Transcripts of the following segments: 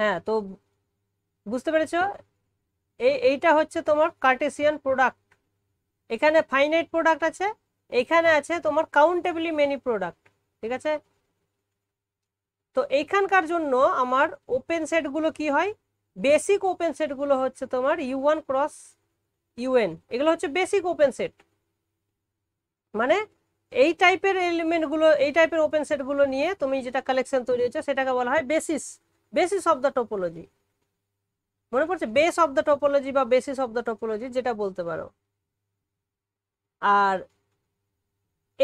হ্যাঁ তো বুঝতে পেরেছ এই এইটা হচ্ছে তোমার কার্টেসিয়ান প্রোডাক্ট এখানে ফাইনাইট প্রোডাক্ট আছে এখানে আছে তোমার কাউন্টেবলি মেনি প্রোডাক্ট ঠিক আছে তো এইখানকার জন্য আমার ওপেন সেটগুলো কি হয় বেসিক ওপেন সেটগুলো হচ্ছে তোমার ইউ ওয়ান ক্রস ইউএন এগুলো হচ্ছে বেসিক ওপেন সেট মানে এই টাইপের এলিমেন্টগুলো এই টাইপের ওপেন সেটগুলো নিয়ে তুমি যেটা কালেকশন তৈরি হচ্ছে সেটাকে বলা হয় basis basis of the topology মনে পড়ছে বেস অফ দ্য টোপোলজি বা বেসিস অফ দ্য টোপোলজি যেটা বলতে পারো আর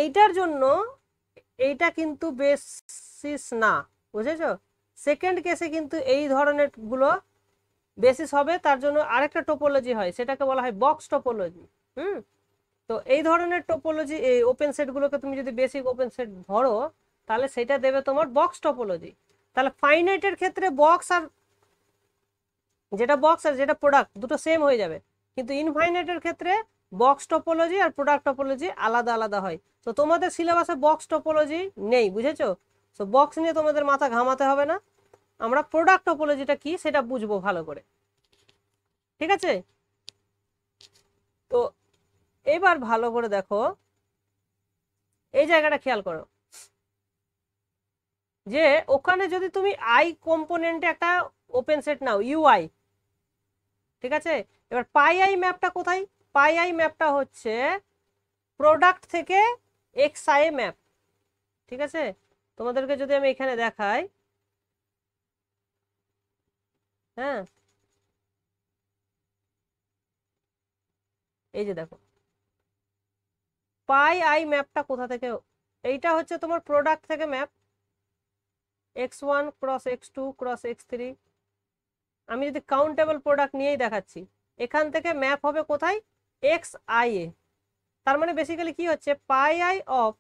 এইটার জন্য এইটা কিন্তু বেসিস না বুঝেছ সেকেন্ড কেসে কিন্তু এই ধরনের গুলো বেসিস হবে তার জন্য আরেকটা টোপোলজি হয় সেটাকে বলা হয় বক্স টোপোলজি হুম তো এই ধরনের টোপোলজি এই ওপেন সেটগুলোকে তুমি যদি বেসিক ওপেন সেট ধরো তাহলে সেটা দেবে তোমার বক্স টোপোলজি তাহলে ফাইনাইটের ক্ষেত্রে বক্স আর যেটা বক্স আর যেটা প্রোডাক্ট দুটো সেম হয়ে যাবে কিন্তু ইনফাইনাইটের ক্ষেত্রে বক্স টপোলজি আর প্রোডাক্ট টপোলজি আলাদা আলাদা হয় তো তোমাদের সিলেবাসে বক্স টপোলজি নেই বুঝেছো তো বক্স নিয়ে তোমাদের মাথা ঘামাতে হবে না আমরা প্রোডাক্ট টপোলজিটা কি সেটা বুঝবো ভালো করে ঠিক আছে তো এবার ভালো করে দেখো এই জায়গাটা খেয়াল করো যে ওখানে যদি তুমি আই কম্পোনেন্টে একটা ওপেন সেট নাও ইউআই ঠিক আছে এবার পাই আই ম্যাপটা কোথায় পাই আই ম্যাপটা হচ্ছে প্রোডাক্ট থেকে এক্স আই ম্যাপ ঠিক আছে তোমাদেরকে যদি আমি এখানে দেখাই হ্যাঁ এই যে দেখো পাই আই ম্যাপটা কোথা থেকে এইটা হচ্ছে তোমার প্রোডাক্ট থেকে map X one cross X two cross X three আমি যদি কাউন্টেবল প্রোডাক্ট নিয়েই দেখাচ্ছি এখান থেকে ম্যাপ হবে কোথায় এক্স আই এ তার মানে বেসিক্যালি কি হচ্ছে পাই আই অফ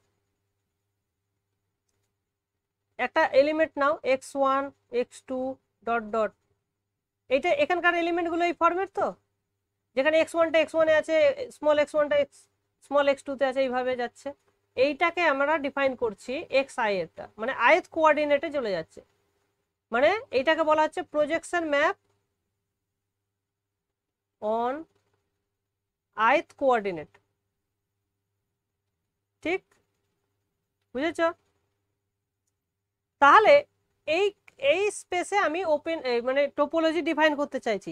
একটা এলিমেন্ট নাও X one x two dot dot এইটা এখানকার এলিমেন্টগুলো এই ফর্মেট তো যেখানে এক্স ওয়ানটা এক্স ওয়ানে আছে স্মল এক্স ওয়ানটা এক্স স্মল এক্স টুতে আছে এইভাবে যাচ্ছে এইটাকে আমরা ডিফাইন করছি এক্স আই এরটা মানে আয়েত কোয়ার্ডিনেটে চলে যাচ্ছে মানে এইটাকে বলা হচ্ছে projection map on ith coordinate ঠিক বুঝেছ তাহলে এই এই স্পেসে আমি ওপেন মানে টোপোলজি ডিফাইন করতে চাইছি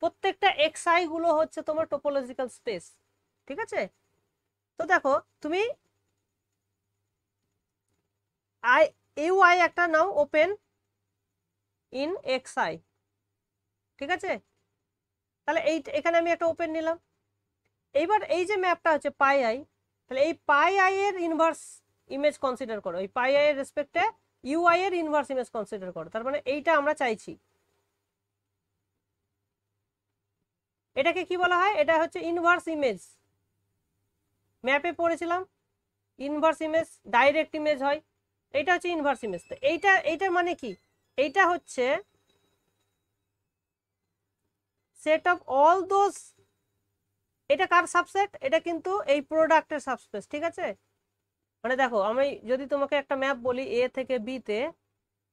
প্রত্যেকটা এক্স আই গুলো হচ্ছে তোমার টোপোলজিক্যাল স্পেস ঠিক আছে তো দেখো তুমি আই ইউ আই একটা নাও ওপেন ইন এক্স আই ঠিক আছে তাহলে এই এখানে আমি একটা ওপেন নিলাম এইবার এই যে ম্যাপটা হচ্ছে পাই আই তাহলে এই পাই আই এর ইনভার্স ইমেজ কনসিডার করো এই পাই আই এর রেসপেক্টে ইউআই এর ইনভার্স ইমেজ কনসিডার করো তার মানে এইটা আমরা চাইছি এটাকে কি বলা হয় এটা হচ্ছে ইনভার্স ইমেজ ম্যাপে পড়েছিলাম ইনভার্স ইমেজ ডাইরেক্ট ইমেজ হয় এটা হচ্ছে ইনভার্স ইমেজ তো এইটা এইটার মানে কি এইটা হচ্ছে সেট অফ অল দোজ এটা কার সাবসেট এটা কিন্তু এই প্রোডাক্টের সাবস্পেস ঠিক আছে মানে দেখো আমি যদি তোমাকে একটা ম্যাপ বলি এ থেকে বিতে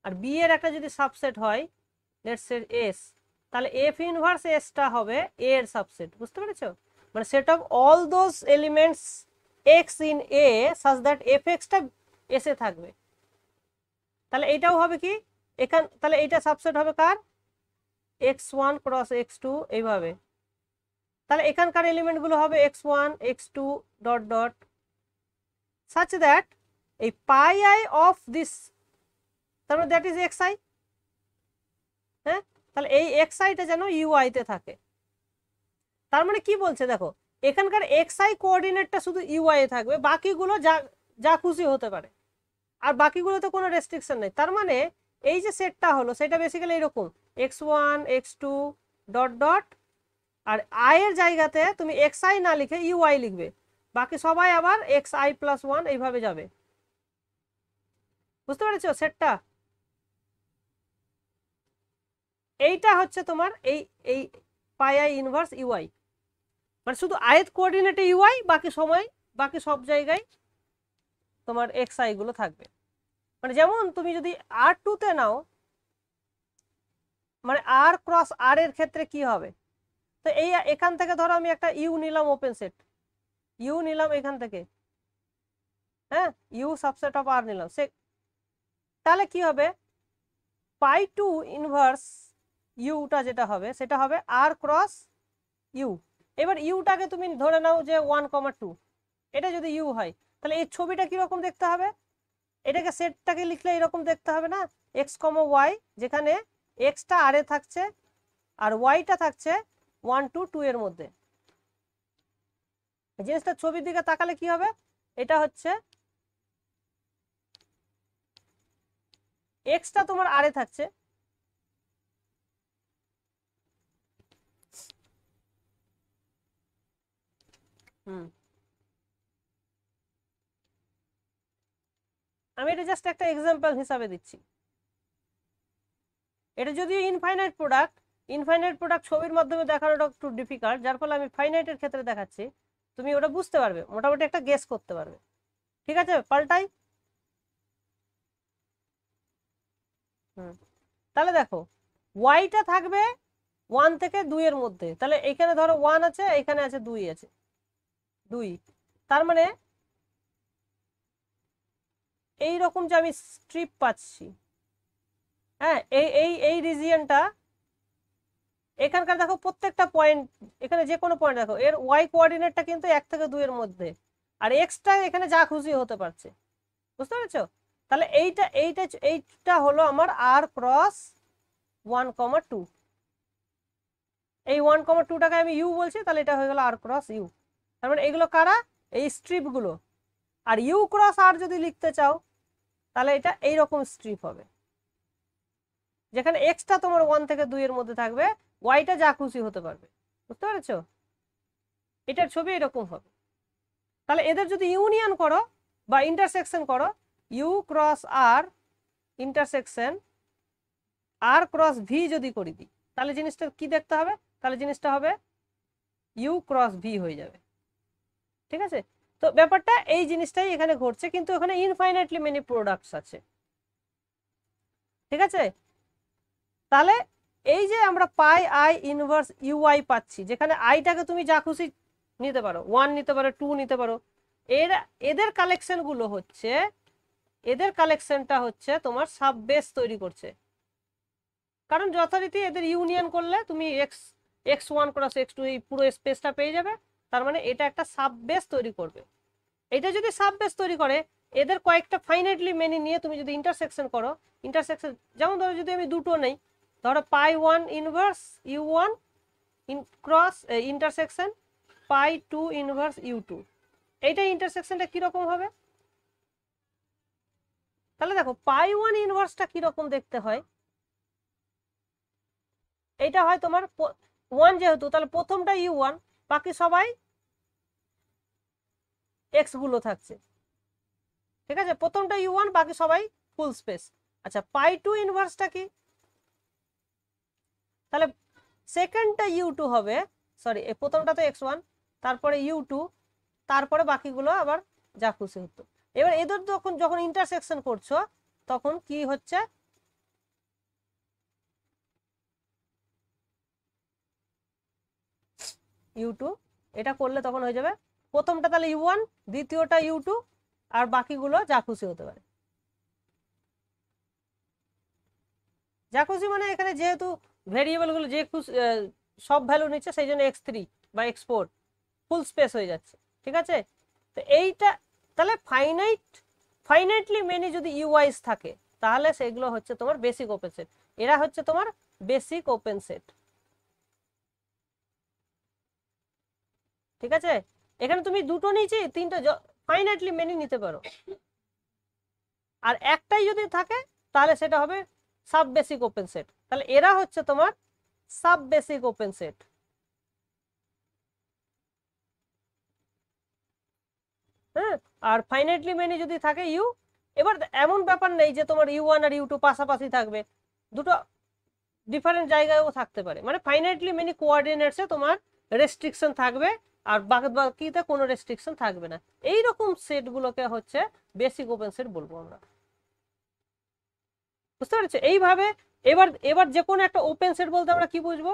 আর বি এর একটা যদি সাবসেট হয় লেটস এস তাহলে এফ ইনভার্স এসটা হবে মানে এ এর সাবসেট বুঝতে পেরেছো মানে set of all those elements X in A such that F extra এসে থাকবে তাহলে এইটাও হবে কি এখান তাহলে এইটা সাবসেট হবে কার X one cross X two এইভাবে তাহলে এখানকার এলিমেন্টগুলো হবে X one x two dot dot such that এই পাই আই অফ দিস তার মানে দ্যাট ইজ এক্স আই হ্যাঁ তাহলে এই এক্স আইটা যেন ইউআইতে থাকে তার মানে কি বলছে দেখো এখানকার এক্স আই কোঅর্ডিনেটটা শুধু ইউআই থাকবে বাকিগুলো যা যা খুশি হতে পারে আর বাকিগুলোতে কোনো রেস্ট্রিকশন নেই তার মানে এই যে সেটটা হলো সেটা বেসিক্যালি এরকম X one x two dot dot আর আয়ের জায়গাতে তুমি এক্স আই না লিখে ইউ আই লিখবে বাকি সবাই আবার এক্স আই প্লাস ওয়ান এইভাবে যাবে বুঝতে পেরেছ সেটটা এইটা হচ্ছে তোমার এই এই পাই আই ইনভার্স ইউআই মানে শুধু আয়ের কোঅর্ডিনেটে ইউআই বাকি সময় বাকি সব জায়গায় তোমার এক্স গুলো থাকবে মানে যেমন তুমি যদি আর টুতে নাও মানে আর ক্রস আর এর ক্ষেত্রে কি হবে তো এই এখান থেকে ধরো আমি একটা ইউ নিলাম ওপেন সেট ইউ নিলাম এখান থেকে হ্যাঁ ইউ সাবসেট অফ আর নিলাম সে তাহলে কি হবে পাই টু ইনভার্স ইউটা যেটা হবে সেটা হবে আর ক্রস ইউ এবার ইউটাকে তুমি ধরে নাও যে ওয়ান কমা টু এটা যদি ইউ হয় তাহলে এই ছবিটা কীরকম দেখতে হবে এটাকে সেটটাকে লিখলে এরকম দেখতে হবে না এক্স কম ওয়াই যেখানে এক্সটা আর এ থাকছে আর ওয়াইটা থাকছে ওয়ান টু টু এর মধ্যে জিনিসটা ছবির দিকে তাকালে কি হবে এটা হচ্ছে এক্সটা তোমার আর এ থাকছে হুম আমি এটা জাস্ট একটা এক্সাম্পল হিসাবে দিচ্ছি এটা যদিও ইনফাইনাইট প্রোডাক্ট ইনফাইনাইট প্রোডাক্ট ছবির মাধ্যমে দেখানোটা একটু ডিফিকাল্ট যার ফলে আমি ফাইনাইটের ক্ষেত্রে দেখাচ্ছি তুমি ওটা বুঝতে পারবে মোটামুটি একটা গেস করতে পারবে ঠিক আছে পাল্টাই হুম তাহলে দেখো ওয়াইটা থাকবে ওয়ান থেকে দুইয়ের মধ্যে তাহলে এখানে ধরো ওয়ান আছে এখানে আছে দুই আছে দুই তার মানে এই রকম যে আমি স্ট্রিপ পাচ্ছি হ্যাঁ এই এই এই রিজিয়নটা এখানকার দেখো প্রত্যেকটা পয়েন্ট এখানে যে কোনো পয়েন্ট দেখো এর ওয়াই কোয়ার্ডিনেটটা কিন্তু এক থেকে দুইয়ের মধ্যে আর এক্সটা এখানে যা খুশি হতে পারছে বুঝতে পেরেছো তাহলে এইটা এইটা এইটা হলো আমার আর ক্রস ওয়ান কমা টু এই ওয়ান কমা টুটাকে আমি ইউ বলছি তাহলে এটা হয়ে গেল আর ক্রস ইউ তার মানে এইগুলো কারা এই স্ট্রিপগুলো আর ইউ ক্রস আর যদি লিখতে চাও তাহলে এটা এই রকম স্ট্রিপ হবে যেখানে এক্সটা তোমার ওয়ান থেকে দুই এর মধ্যে থাকবে ওয়াইটা যা খুশি হতে পারবে বুঝতে পেরেছো এটার ছবি এরকম হবে তাহলে এদের যদি ইউনিয়ন করো বা ইন্টারসেকশন করো ইউ ক্রস আর ইন্টারসেকশন আর ক্রস ভি যদি করি দিই তাহলে জিনিসটা কি দেখতে হবে তাহলে জিনিসটা হবে ইউ ক্রস ভি হয়ে যাবে ঠিক আছে তো ব্যাপারটা এই জিনিসটাই এখানে ঘটছে কিন্তু এখানে ইনফাইনাইটলি মেনি প্রোডাক্টস আছে ঠিক আছে তাহলে এই যে আমরা পাই আই ইনভার্স ইউআই পাচ্ছি যেখানে আইটাকে তুমি যা খুশি নিতে পারো ওয়ান নিতে পারো টু নিতে পারো এর এদের কালেকশনগুলো হচ্ছে এদের কালেকশনটা হচ্ছে তোমার সাব বেস তৈরি করছে কারণ যথারীতি এদের ইউনিয়ন করলে তুমি X X one cross X two এই পুরো স্পেসটা পেয়ে যাবে তার মানে এটা একটা সাব বেস তৈরি করবে এটা যদি সাব বেস তৈরি করে এদের কয়েকটা ফাইনাইটলি মেনি নিয়ে তুমি যদি ইন্টারসেকশন করো ইন্টারসেকশন যেমন ধরো যদি আমি দুটো নেই ধরো pi one inverse U one in cross intersection pi two inverse U two এইটা ইন্টারসেকশনটা কীরকম হবে তাহলে দেখো পাই ওয়ান ইনভার্সটা কীরকম দেখতে হয় এটা হয় তোমার ওয়ান যেহেতু তাহলে প্রথমটা ইউ ওয়ান বাকি সবাই এক্সগুলো থাকছে ঠিক আছে প্রথমটা ইউ ওয়ান বাকি সবাই ফুল স্পেস আচ্ছা পাই টু ইনভার্সটা কি তাহলে সেকেন্ডটা ইউ টু হবে সরি প্রথমটা তো এক্স ওয়ান তারপরে ইউ টু তারপরে বাকিগুলো আবার যা খুশি হতো এবার এদের যখন যখন ইন্টারসেকশন করছো তখন কি হচ্ছে ইউ টু এটা করলে তখন হয়ে যাবে প্রথমটা তাহলে ইউ ওয়ান দ্বিতীয়টা ইউ টু আর বাকিগুলো যা খুশি হতে পারে যা খুশি মানে এখানে যেহেতু ভেরিয়েবলগুলো যে খুশি সব ভ্যালু নিচ্ছে সেই জন্য এক্স থ্রি বা এক্স ফুল স্পেস হয়ে যাচ্ছে ঠিক আছে তো এইটা তাহলে ফাইনাইট ফাইনাইটলি মেনি যদি ইউআইস থাকে তাহলে সেগুলো হচ্ছে তোমার বেসিক ওপেন সেট এরা হচ্ছে তোমার বেসিক ওপেন সেট ঠিক আছে এখানে তুমি দুটো নিয়েছি তিনটা ফাইনাইটলি মেনে নিতে পারো আর একটাই যদি থাকে তাহলে সেটা হবে সাব বেসিক ওপেন সেট তাহলে এরা হচ্ছে তোমার সাব বেসিক ওপেন সেট হ্যাঁ আর ফাইনাইটলি মেনে যদি থাকে ইউ এবার এমন ব্যাপার নেই যে তোমার ইউ ওয়ান আর ইউ টু পাশাপাশি থাকবে দুটো ডিফারেন্ট জায়গায়ও থাকতে পারে মানে ফাইনাইটলি মেনি কোয়ার্ডিনেটসে তোমার রেস্ট্রিকশন থাকবে আর বাকিতে কোনো রেস্ট্রিকশন থাকবে না এই রকম সেটগুলোকে হচ্ছে বেসিক ওপেন সেট বলবো আমরা বুঝতে পেরেছো এইভাবে এবার এবার যে কোনো একটা ওপেন সেট বলতে আমরা কি বুঝবো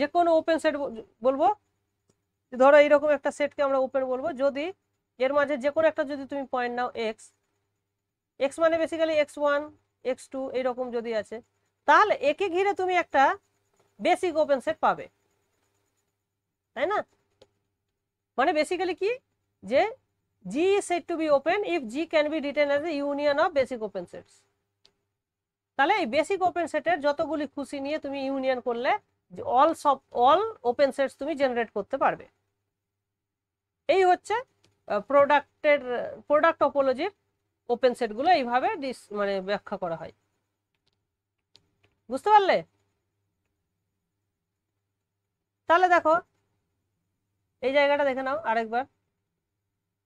যে কোনো ওপেন সেট বলবো ধরো এইরকম একটা সেটকে আমরা ওপেন বলবো যদি এর মাঝে যে কোনো একটা যদি তুমি পয়েন্ট নাও এক্স এক্স মানে basically X one x two এইরকম যদি আছে তাহলে একে ঘিরে তুমি একটা বেসিক ওপেন সেট পাবে তাই না মানে বেসিক্যালি কি যে G set to be open if G can be be written as a union of basic open তাহলে এই বেসিক ওপেন সেটের যতগুলি খুশি নিয়ে তুমি ইউনিয়ন করলে অল সব অল ওপেন সেটস তুমি জেনারেট করতে পারবে এই হচ্ছে প্রোডাক্টের প্রোডাক্ট অপোলজির ওপেন সেটগুলো এইভাবে মানে ব্যাখ্যা করা হয় বুঝতে পারলে তাহলে দেখো এই জায়গাটা দেখে নাও আরেকবার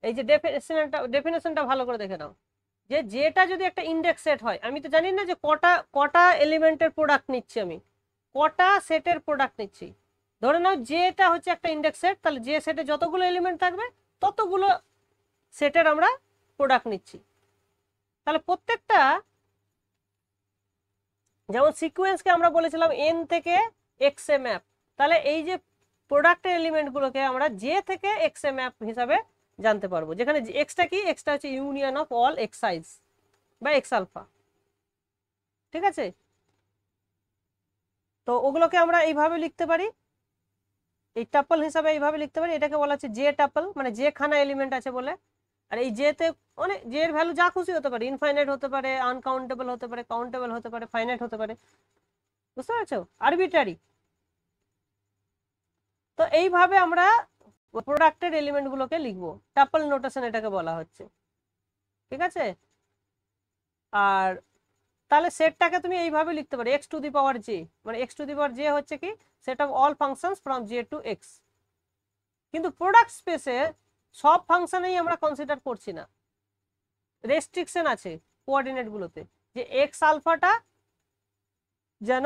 এই যে ডেফিনেশনটা ডেফিনেশনটা ভালো করে দেখে নাও যে যেটা যদি একটা ইন্ডেক্স সেট হয় আমি তো জানি না যে কটা কটা এলিমেন্টের প্রোডাক্ট নিচ্ছি আমি কটা সেটের প্রোডাক্ট নিচ্ছি ধরে নাও যেটা হচ্ছে একটা ইন্ডেক্স সেট তাহলে যে সেটে যতগুলো এলিমেন্ট থাকবে ততগুলো সেটের আমরা প্রোডাক্ট নিচ্ছি তাহলে প্রত্যেকটা যেমন সিকুয়েন্সকে আমরা বলেছিলাম এন থেকে এক্স এ ম্যাপ তাহলে এই যে প্রোডাক্টের এলিমেন্টগুলোকে আমরা জে থেকে এক্স এ ম্যাপ হিসাবে জানতে পারবো যেখানে এক্সটা কি এক্সটা হচ্ছে ইউনিয়ন অফ অল এক্সাইজ বা এক্স আলফা ঠিক আছে তো ওগুলোকে আমরা এইভাবে লিখতে পারি এই টাপল হিসাবে এইভাবে লিখতে পারি এটাকে বলা হচ্ছে জে টাপল মানে যে খানা এলিমেন্ট আছে বলে আর এই জেতে অনেক জে এর ভ্যালু যা খুশি হতে পারে ইনফাইনাইট হতে পারে আনকাউন্টেবল হতে পারে কাউন্টেবল হতে পারে ফাইনাইট হতে পারে বুঝতে পারছো আরবিটারি তো এইভাবে আমরা প্রোডাক্টের এলিমেন্টগুলোকে লিখবো ট্যাপল নোটেশন এটাকে বলা হচ্ছে ঠিক আছে আর তাহলে সেটটাকে তুমি এইভাবে লিখতে পারো X to the power J মানে X to the power J হচ্ছে কি set of all functions from J to X কিন্তু প্রোডাক্ট স্পেসে সব ফাংশনেই আমরা কনসিডার করছি না রেস্ট্রিকশন আছে কোয়ার্ডিনেটগুলোতে যে এক্স আলফাটা যেন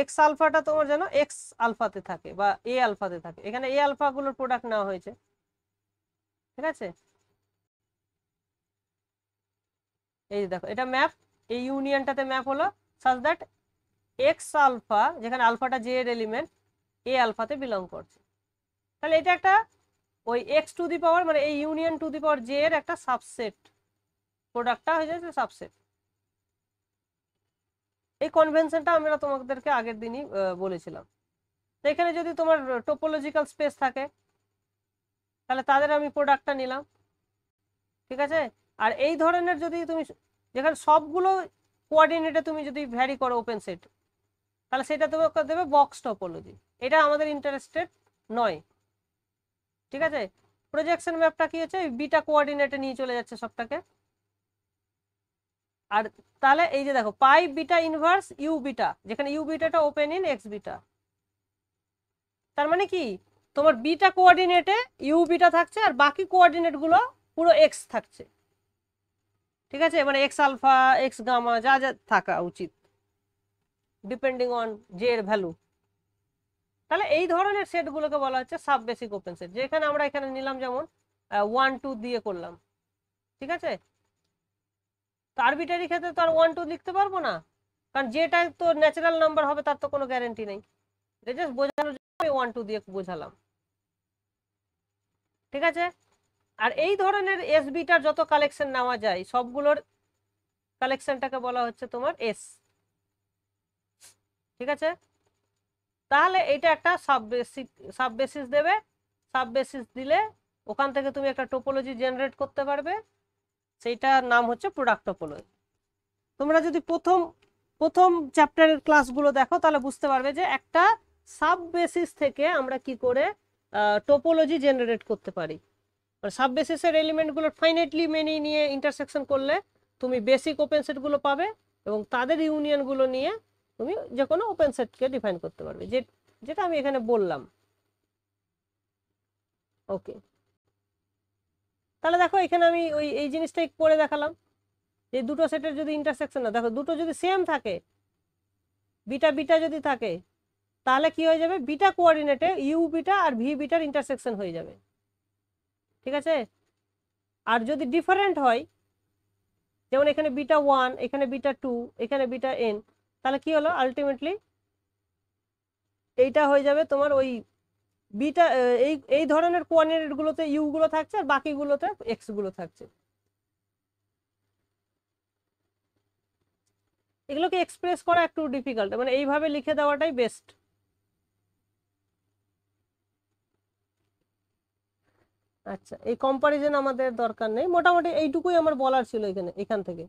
এক্স আলফাটা তোমার যেন এক্স আলফাতে থাকে বা এ আলফাতে থাকে এখানে এ আলফাগুলোর প্রোডাক্ট নেওয়া হয়েছে ঠিক আছে এই যে দেখো এটা ম্যাপ এই ইউনিয়নটাতে ম্যাপ হলো সাজ দ্যাট এক্স আলফা যেখানে আলফাটা জে এর এলিমেন্ট এ আলফাতে বিলং করছে তাহলে এটা একটা ওই এক্স টু দি পাওয়ার মানে এই union to the power J এর একটা সাবসেট প্রোডাক্টটা হয়ে যাচ্ছে সাবসেট এই কনভেনশনটা আমরা তোমাদেরকে আগের দিনই বলেছিলাম তো এখানে যদি তোমার টোপোলজিক্যাল স্পেস থাকে তাহলে তাদের আমি প্রোডাক্টটা নিলাম ঠিক আছে আর এই ধরনের যদি তুমি যেখানে সবগুলো কোয়ার্ডিনেটে তুমি যদি ভ্যারি করো ওপেন সেট তাহলে সেটা তোমাকে দেবে বক্স টোপোলজি এটা আমাদের ইন্টারেস্টেড নয় ঠিক আছে প্রজেকশন ম্যাপটা কি হচ্ছে বিটা কোয়ার্ডিনেটে নিয়ে চলে যাচ্ছে সবটাকে আর তাহলে এই যে দেখো pi beta inverse U beta যেখানে ইউ বিটাটা ওপেন ইন এক্স বিটা তার মানে কি তোমার বিটা কোঅর্ডিনেটে ইউ বিটা থাকছে আর বাকি কোঅর্ডিনেটগুলো পুরো এক্স থাকছে ঠিক আছে মানে এক্স আলফা এক্স গামা যা যা থাকা উচিত ডিপেন্ডিং অন জে এর ভ্যালু তাহলে এই ধরনের সেটগুলোকে বলা হচ্ছে সাব বেসিক ওপেন সেট যেখানে আমরা এখানে নিলাম যেমন ওয়ান টু দিয়ে করলাম ঠিক আছে তো আরবিটারি ক্ষেত্রে তো আর ওয়ান টু লিখতে পারবো না কারণ যেটা তো ন্যাচারাল নাম্বার হবে তার তো কোনো গ্যারেন্টি নেই এটা জাস্ট বোঝানোর জন্য ওয়ান টু দিয়ে বোঝালাম ঠিক আছে আর এই ধরনের এসবিটার যত কালেকশন নেওয়া যায় সবগুলোর কালেকশনটাকে বলা হচ্ছে তোমার এস ঠিক আছে তাহলে এটা একটা সাববেসিক সাববেসিস দেবে সাববেসিস দিলে ওখান থেকে তুমি একটা টোপোলজি জেনারেট করতে পারবে সেইটার নাম হচ্ছে প্রোডাক্টোপোলজি তোমরা যদি প্রথম প্রথম চ্যাপ্টারের ক্লাসগুলো দেখো তাহলে বুঝতে পারবে যে একটা সাব বেসিস থেকে আমরা কি করে টোপোলজি জেনারেট করতে পারি সাব বেসিসের এলিমেন্টগুলো ফাইনাইটলি মেনে নিয়ে ইন্টারসেকশন করলে তুমি বেসিক ওপেন সেটগুলো পাবে এবং তাদের ইউনিয়নগুলো নিয়ে তুমি যে কোনো ওপেন সেটকে ডিফাইন করতে পারবে যে যেটা আমি এখানে বললাম ওকে তাহলে দেখো এখানে আমি ওই এই জিনিসটাই করে দেখালাম যে দুটো সেটের যদি ইন্টারসেকশন না দেখো দুটো যদি সেম থাকে বিটা বিটা যদি থাকে তাহলে কি হয়ে যাবে বিটা কোঅর্ডিনেটে ইউ বিটা আর ভি বিটার ইন্টারসেকশন হয়ে যাবে ঠিক আছে আর যদি ডিফারেন্ট হয় যেমন এখানে বিটা ওয়ান এখানে বিটা টু এখানে বিটা এন তাহলে কি হলো আলটিমেটলি এইটা হয়ে যাবে তোমার ওই বিটা এই এই ধরনের ইউ ইউগুলো থাকছে আর বাকিগুলোতে এক্সগুলো থাকছে এগুলোকে এক্সপ্রেস করা একটু ডিফিকাল্ট মানে এইভাবে লিখে দেওয়াটাই বেস্ট আচ্ছা এই কম্পারিজন আমাদের দরকার নেই মোটামুটি এইটুকুই আমার বলার ছিল এখানে এখান থেকে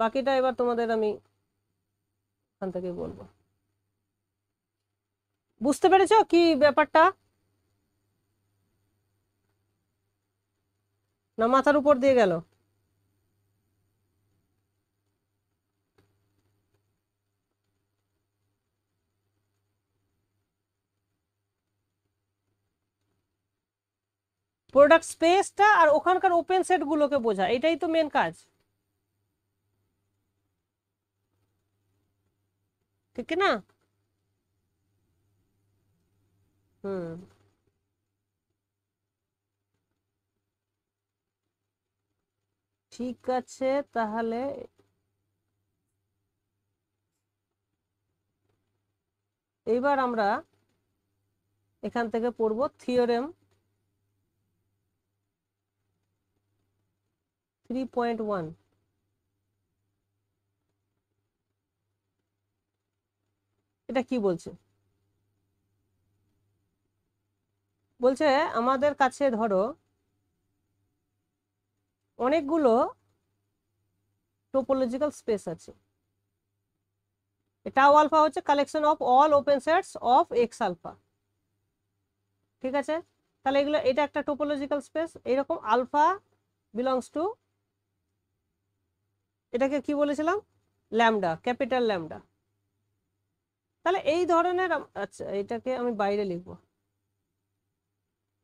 বাকিটা এবার তোমাদের আমি এখান থেকে বলবো বুঝতে পেরেছ কি ব্যাপারটা না মাথার উপর দিয়ে গেল প্রোডাক্ট স্পেসটা আর ওখানেকার ওপেন সেটগুলোকে বোঝায় এটাই তো মেন কাজ ঠিক না হুম ঠিক আছে তাহলে এইবার আমরা এখান থেকে পড়ব থিওরেম থ্রি পয়েন্ট ওয়ান এটা কি বলছে বলছে আমাদের কাছে ধরো অনেকগুলো টোপোলজিক্যাল স্পেস আছে টাও আলফা হচ্ছে collection of all open sets of x alpha ঠিক আছে তাহলে এগুলো এটা একটা টোপোলজিক্যাল স্পেস এইরকম আলফা বিলংস টু এটাকে কি বলেছিলাম ল্যামডা ক্যাপিটাল ল্যামডা তাহলে এই ধরনের আচ্ছা এটাকে আমি বাইরে লিখব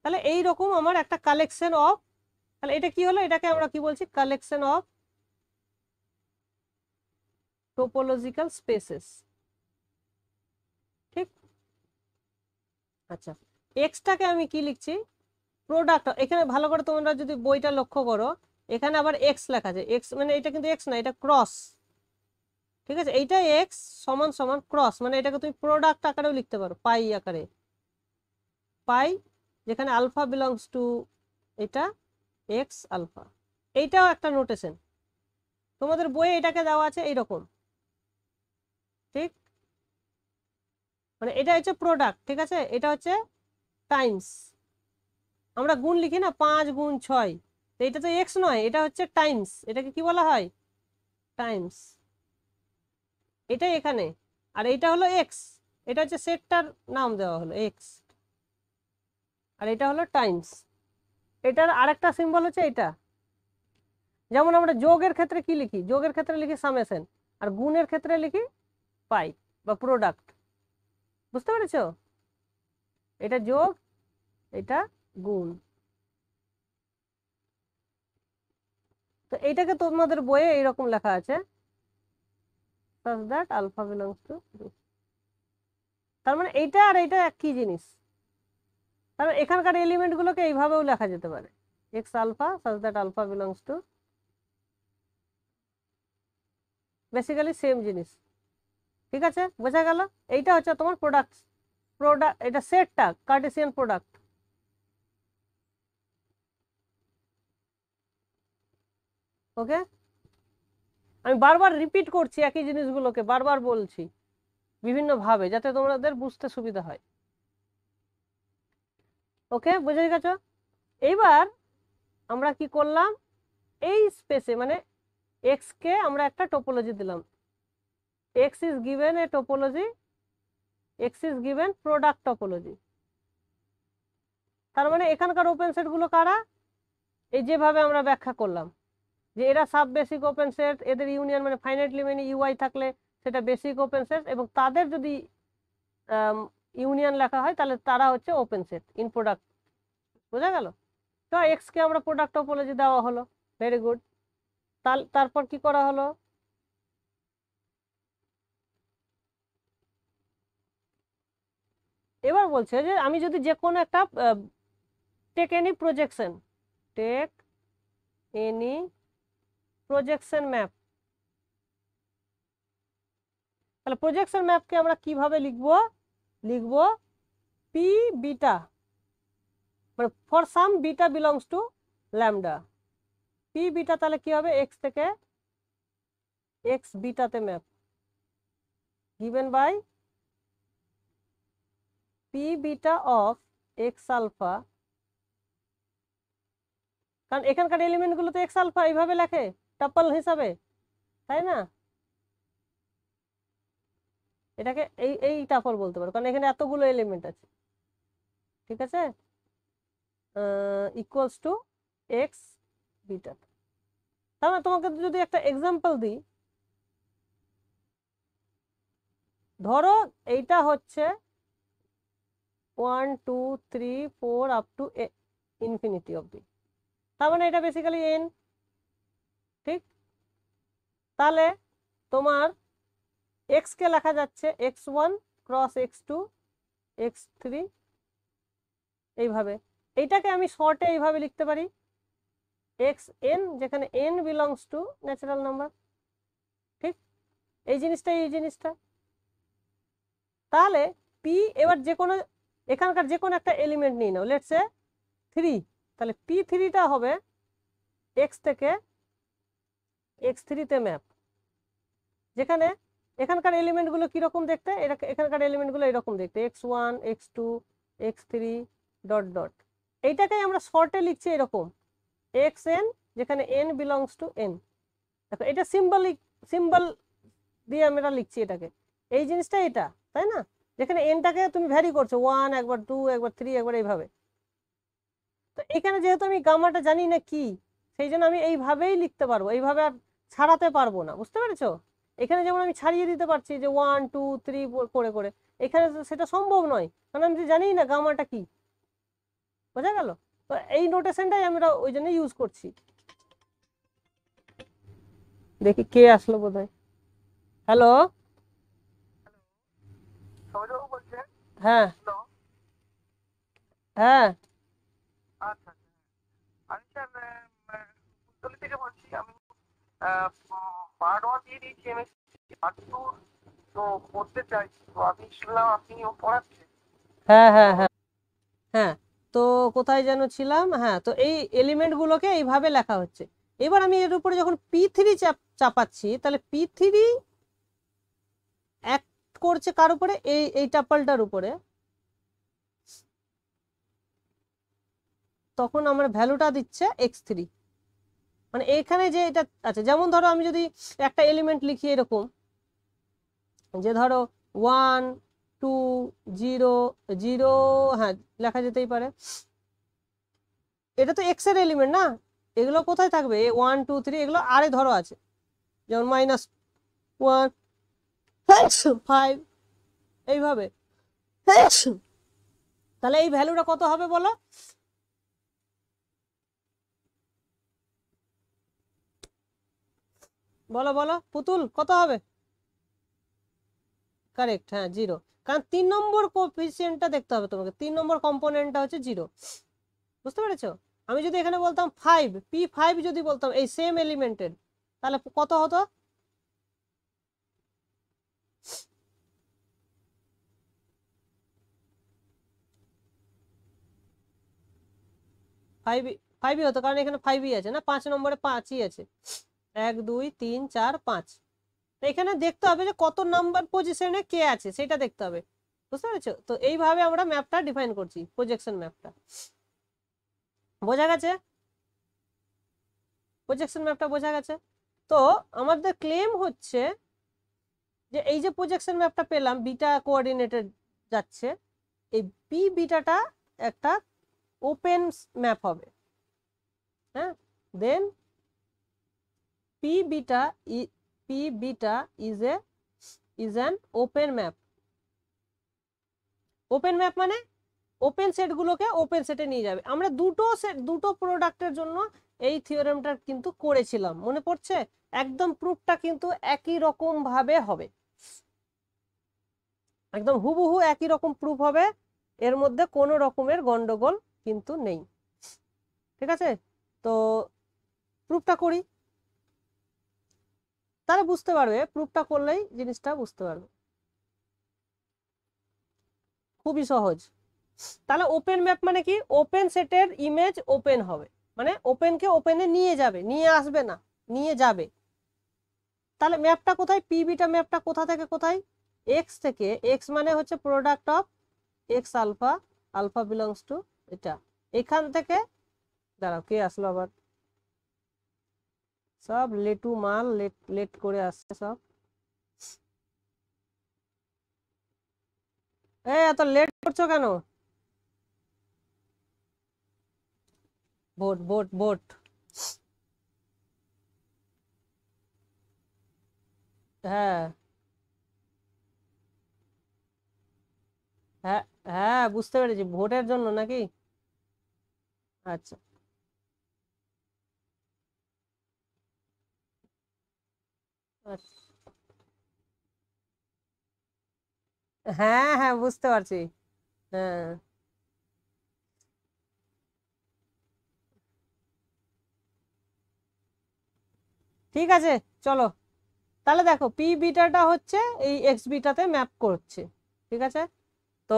তাহলে এই রকম আমার একটা কালেকশন অফ তাহলে এটা কি হলো এটাকে আমরা কি বলছি কালেকশন অফ টোপোলজিক্যাল স্পেসেস ঠিক আচ্ছা এক্সটাকে আমি কি লিখছি প্রোডাক্ট এখানে ভালো করে তোমরা যদি বইটা লক্ষ্য করো এখানে আবার এক্স লেখা আছে এক্স মানে এটা কিন্তু এক্স না এটা ক্রস ঠিক আছে এইটা এক্স সমান সমান ক্রস মানে এটাকে তুমি প্রোডাক্ট আকারেও লিখতে পারো পাই আকারে পাই যেখানে আলফা বিলংস টু এটা এক্স আলফা এইটাও একটা নোটেশন তোমাদের বইয়ে এটাকে দেওয়া আছে এইরকম ঠিক মানে এটা হচ্ছে প্রোডাক্ট ঠিক আছে এটা হচ্ছে টাইমস আমরা গুণ লিখি না পাঁচ গুণ ছয় তো এটা তো এক্স নয় এটা হচ্ছে টাইমস এটাকে কি বলা হয় টাইমস এটাই এখানে আর এটা হলো এক্স এটা হচ্ছে সেটটার নাম দেওয়া হলো এক্স আর এটা হলো টাইমস এটার আরেকটা সিম্বল হচ্ছে এটা যেমন আমরা যোগের ক্ষেত্রে কি লিখি যোগের ক্ষেত্রে লিখি সামেশন আর গুণের ক্ষেত্রে লিখি পাই বা প্রোডাক্ট বুঝতে পেরেছ এটা যোগ এটা গুণ তো এইটাকে তোমাদের বইয়ে এইরকম লেখা আছে দ্যাট আলফা টু তার মানে এইটা আর এইটা কি জিনিস তাহলে এখানকার এলিমেন্টগুলোকে এইভাবেও লেখা যেতে পারে X alpha such that alpha belongs to basically same জিনিস ঠিক আছে বোঝা গেল এইটা হচ্ছে তোমার প্রোডাক্ট প্রোডাক্ট এটা সেটটা কার্টেসিয়ান প্রোডাক্ট ওকে আমি বারবার রিপিট করছি একই জিনিসগুলোকে বারবার বলছি বিভিন্নভাবে যাতে তোমাদের বুঝতে সুবিধা হয় ওকে বুঝে গেছো এইবার আমরা কি করলাম এই স্পেসে মানে এক্সকে আমরা একটা টোপোলজি দিলাম X is given a topology X is given product topology তার মানে এখানকার ওপেন সেটগুলো কারা এই যেভাবে আমরা ব্যাখ্যা করলাম যে এরা সাব বেসিক ওপেন সেট এদের ইউনিয়ন মানে ফাইনাইটলি মানে ইউআই থাকলে সেটা বেসিক ওপেন সেট এবং তাদের যদি ইউনিয়ন লেখা হয় তাহলে তারা হচ্ছে ওপেন সেট ইন প্রোডাক্ট বোঝা গেল তো এক্সকে আমরা প্রোডাক্ট যে দেওয়া হলো ভেরি গুড তারপর কি করা হলো এবার বলছে যে আমি যদি যে কোনো একটা take any projection take any projection map তাহলে প্রজেকশন ম্যাপকে আমরা কিভাবে লিখবো লিখব পি বিটা মানে for some beta belongs to lambda P beta তাহলে কি হবে এক্স থেকে এক্স বিটাতে map given by P beta of x alpha কারণ এখানকার এলিমেন্টগুলো তো এক্স আলফা এইভাবে লেখে টাপল হিসাবে তাই না এটাকে এই এই টাফল বলতে পারো কারণ এখানে এতগুলো এলিমেন্ট আছে ঠিক আছে ইকুয়ালস টু এক্স বিটা মানে তোমাকে যদি একটা এক্সাম্পল দিই ধরো এইটা হচ্ছে one two three four up to infinity অবধি তার মানে এটা বেসিক্যালি এন ঠিক তাহলে তোমার এক্সকে লেখা যাচ্ছে X one cross X two x three এইভাবে এইটাকে আমি শর্টে এইভাবে লিখতে পারি এক্স এন যেখানে N belongs to natural number ঠিক এই জিনিসটা এই জিনিসটা তাহলে পি এবার যে কোনো এখানকার যে কোনো একটা এলিমেন্ট নিয়ে নাও লেটসে থ্রি তাহলে পি থ্রিটা হবে এক্স থেকে এক্স থ্রিতে ম্যাপ যেখানে এখানকার এলিমেন্টগুলো কীরকম দেখতে এটা এখানকার এলিমেন্টগুলো এরকম দেখতে X one x two x three dot dot এইটাকে আমরা শর্টে লিখছি এরকম এক্স এন যেখানে এন বিলংস টু এন দেখো এটা সিম্বলিক সিম্বল দিয়ে আমরা লিখছি এটাকে এই জিনিসটা এটা তাই না যেখানে এনটাকে তুমি ভ্যারি করছো ওয়ান একবার টু একবার থ্রি একবার এইভাবে তো এখানে যেহেতু আমি গামাটা জানি না কি সেই জন্য আমি এইভাবেই লিখতে পারবো এইভাবে আর ছাড়াতে পারবো না বুঝতে পেরেছো এখানে যেমন আমি ছাড়িয়ে দিতে পারছি যে ওয়ান টু থ্রি করে করে এখানে সেটা সম্ভব নয় কারণ আমি জানি না গামাটা কি বোঝা গেল এই নোটেশনটাই আমরা ওই জন্য ইউজ করছি দেখি কে আসলো বোধ হ্যালো হ্যাঁ হ্যাঁ আচ্ছা, আচ্ছা। আমি পার্ট ওয়ান দিয়ে দিয়েছি আমি পার্ট টু তো পড়তে চাইছি তো আমি শুনলাম আপনি ও পড়াচ্ছেন হ্যাঁ হ্যাঁ হ্যাঁ হ্যাঁ তো কোথায় যেন ছিলাম হ্যাঁ তো এই এলিমেন্টগুলোকে এইভাবে লেখা হচ্ছে এবার আমি এর উপরে যখন পি থ্রি চাপাচ্ছি তাহলে পি থ্রি অ্যাক্ট করছে কার উপরে এই এই টাপালটার উপরে তখন আমার ভ্যালুটা দিচ্ছে এক্স থ্রি মানে এখানে যে এটা আচ্ছা যেমন ধরো আমি যদি একটা এলিমেন্ট লিখি এরকম যে ধরো ওয়ান টু জিরো জিরো হ্যাঁ লেখা যেতেই পারে এটা তো এক্স এর এলিমেন্ট না এগুলো কোথায় থাকবে ওয়ান টু থ্রি এগুলো আরে ধরো আছে যেমন মাইনাস ওয়ান ফাইভ এইভাবে তাহলে এই ভ্যালুটা কত হবে বলো বলো বলো পুতুল কত হবে কারেক্ট হ্যাঁ জিরো কারণ তিন নম্বর কোফিসিয়েন্টটা দেখতে হবে তোমাকে তিন নম্বর কম্পোনেন্টটা হচ্ছে জিরো বুঝতে পেরেছো আমি যদি এখানে বলতাম ফাইভ পি ফাইভ যদি বলতাম এই সেম এলিমেন্টের তাহলে কত হতো ফাইভ ফাইভই হতো কারণ এখানে ফাইভই আছে না পাঁচ নম্বরে পাঁচই আছে এক দুই তিন চার পাঁচ এখানে দেখতে হবে যে কত নাম্বার পজিশনে কে আছে সেটা দেখতে হবে বুঝতে পেরেছো তো এইভাবে আমরা ম্যাপটা ডিফাইন করছি প্রজেকশন ম্যাপটা বোঝা গেছে প্রজেকশন ম্যাপটা বোঝা গেছে তো আমাদের ক্লেম হচ্ছে যে এই যে প্রজেকশন ম্যাপটা পেলাম বিটা কোঅর্ডিনেটেড যাচ্ছে এই বি বিটাটা একটা ওপেন ম্যাপ হবে হ্যাঁ then P beta P beta is a is an open map open map মানে ওপেন সেটগুলোকে ওপেন সেটে নিয়ে যাবে আমরা দুটো সেট দুটো প্রোডাক্টের জন্য এই থিওরেমটা কিন্তু করেছিলাম মনে পড়ছে একদম প্রুফটা কিন্তু একই রকম ভাবে হবে একদম হুবহু একই রকম প্রুফ হবে এর মধ্যে কোনো রকমের গন্ডগোল কিন্তু নেই ঠিক আছে তো প্রুফটা করি তারা বুঝতে পারবে প্রুফটা করলেই জিনিসটা বুঝতে পারবে খুবই সহজ তাহলে ওপেন ম্যাপ মানে কি ওপেন সেটের ইমেজ ওপেন হবে মানে ওপেনকে ওপেনে নিয়ে যাবে নিয়ে আসবে না নিয়ে যাবে তাহলে ম্যাপটা কোথায় পিবিটা ম্যাপটা কোথা থেকে কোথায় এক্স থেকে এক্স মানে হচ্ছে product of x alpha alpha belongs to এটা এখান থেকে দাঁড়াও কে আসলো আবার সব লেটু মাল লেট লেট করে আসছে সব এই এত লেট করছো কেন বোট বোট বোট হ্যাঁ হ্যাঁ হ্যাঁ বুঝতে পেরেছি ভোটের জন্য নাকি আচ্ছা হ্যাঁ হ্যাঁ বুঝতে পারছি হ্যাঁ ঠিক আছে চলো তাহলে দেখো পি বিটাটা হচ্ছে এই এক্স বিটাতে ম্যাপ করছে ঠিক আছে তো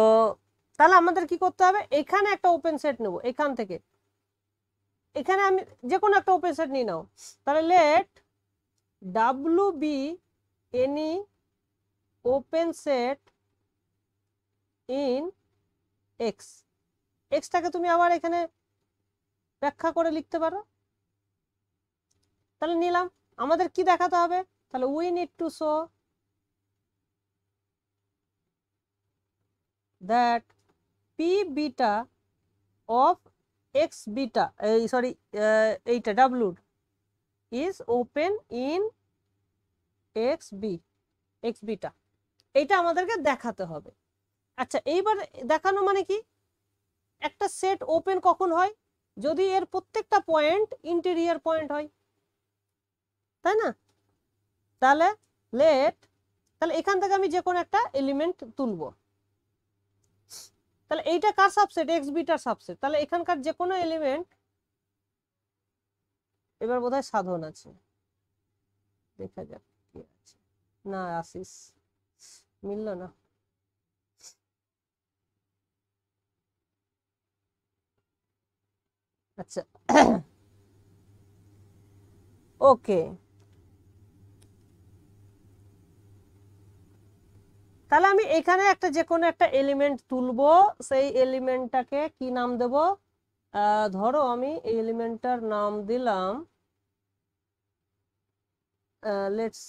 তাহলে আমাদের কি করতে হবে এখানে একটা ওপেন সেট নেব এখান থেকে এখানে আমি যে কোনো একটা ওপেন সেট নিয়ে নাও তাহলে let W be any open set in X এক্সটাকে তুমি আবার এখানে ব্যাখ্যা করে লিখতে পারো তাহলে নিলাম আমাদের কি দেখাতে হবে তাহলে we need to show that P beta of x beta এই সরি এইটা eta is open in X B X beta এইটা এটা আমাদেরকে দেখাতে হবে আচ্ছা এইবার দেখানো মানে কি একটা সেট ওপেন কখন হয় যদি এর প্রত্যেকটা পয়েন্ট ইন্টেরিয়ার পয়েন্ট হয় তাই না তাহলে লেট তাহলে এখান থেকে আমি যে কোনো একটা এলিমেন্ট তুলব তাহলে এইটা কার সাবসেট এক্স বিটার সাবসেট তাহলে এখানকার যে কোনো এলিমেন্ট এবার বোধহয় সাধন আছে দেখা যাক কি আছে না আসিস মিলল না আচ্ছা ওকে তাহলে আমি এখানে একটা যে কোনো একটা এলিমেন্ট তুলবো সেই এলিমেন্টটাকে কি নাম দেব ধরো আমি এই এলিমেন্টটার নাম দিলাম লেটস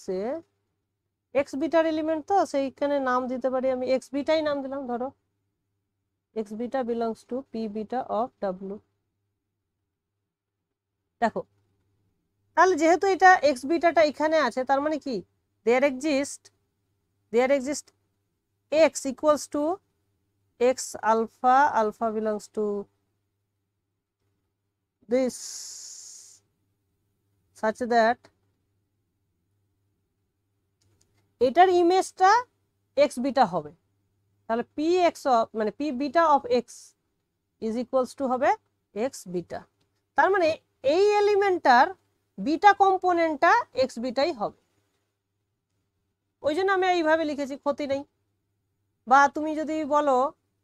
এক্স বিটার এলিমেন্ট তো সেইখানে নাম দিতে পারি আমি এক্স বিটাই নাম দিলাম ধরো X beta belongs to P beta of W দেখো তাহলে যেহেতু এটা এক্স বিটাটা এখানে আছে তার মানে কি there exist there exist X equals to X alpha alpha belongs to this such that এটার ইমেজটা এক্স বিটা হবে তাহলে পি এক্স অফ মানে P beta of X is equals to হবে এক্স বিটা তার মানে এই এলিমেন্টটার বিটা কম্পোনেন্টটা এক্স বিটাই হবে ওই জন্য আমি এইভাবে লিখেছি ক্ষতি নেই বা তুমি যদি বলো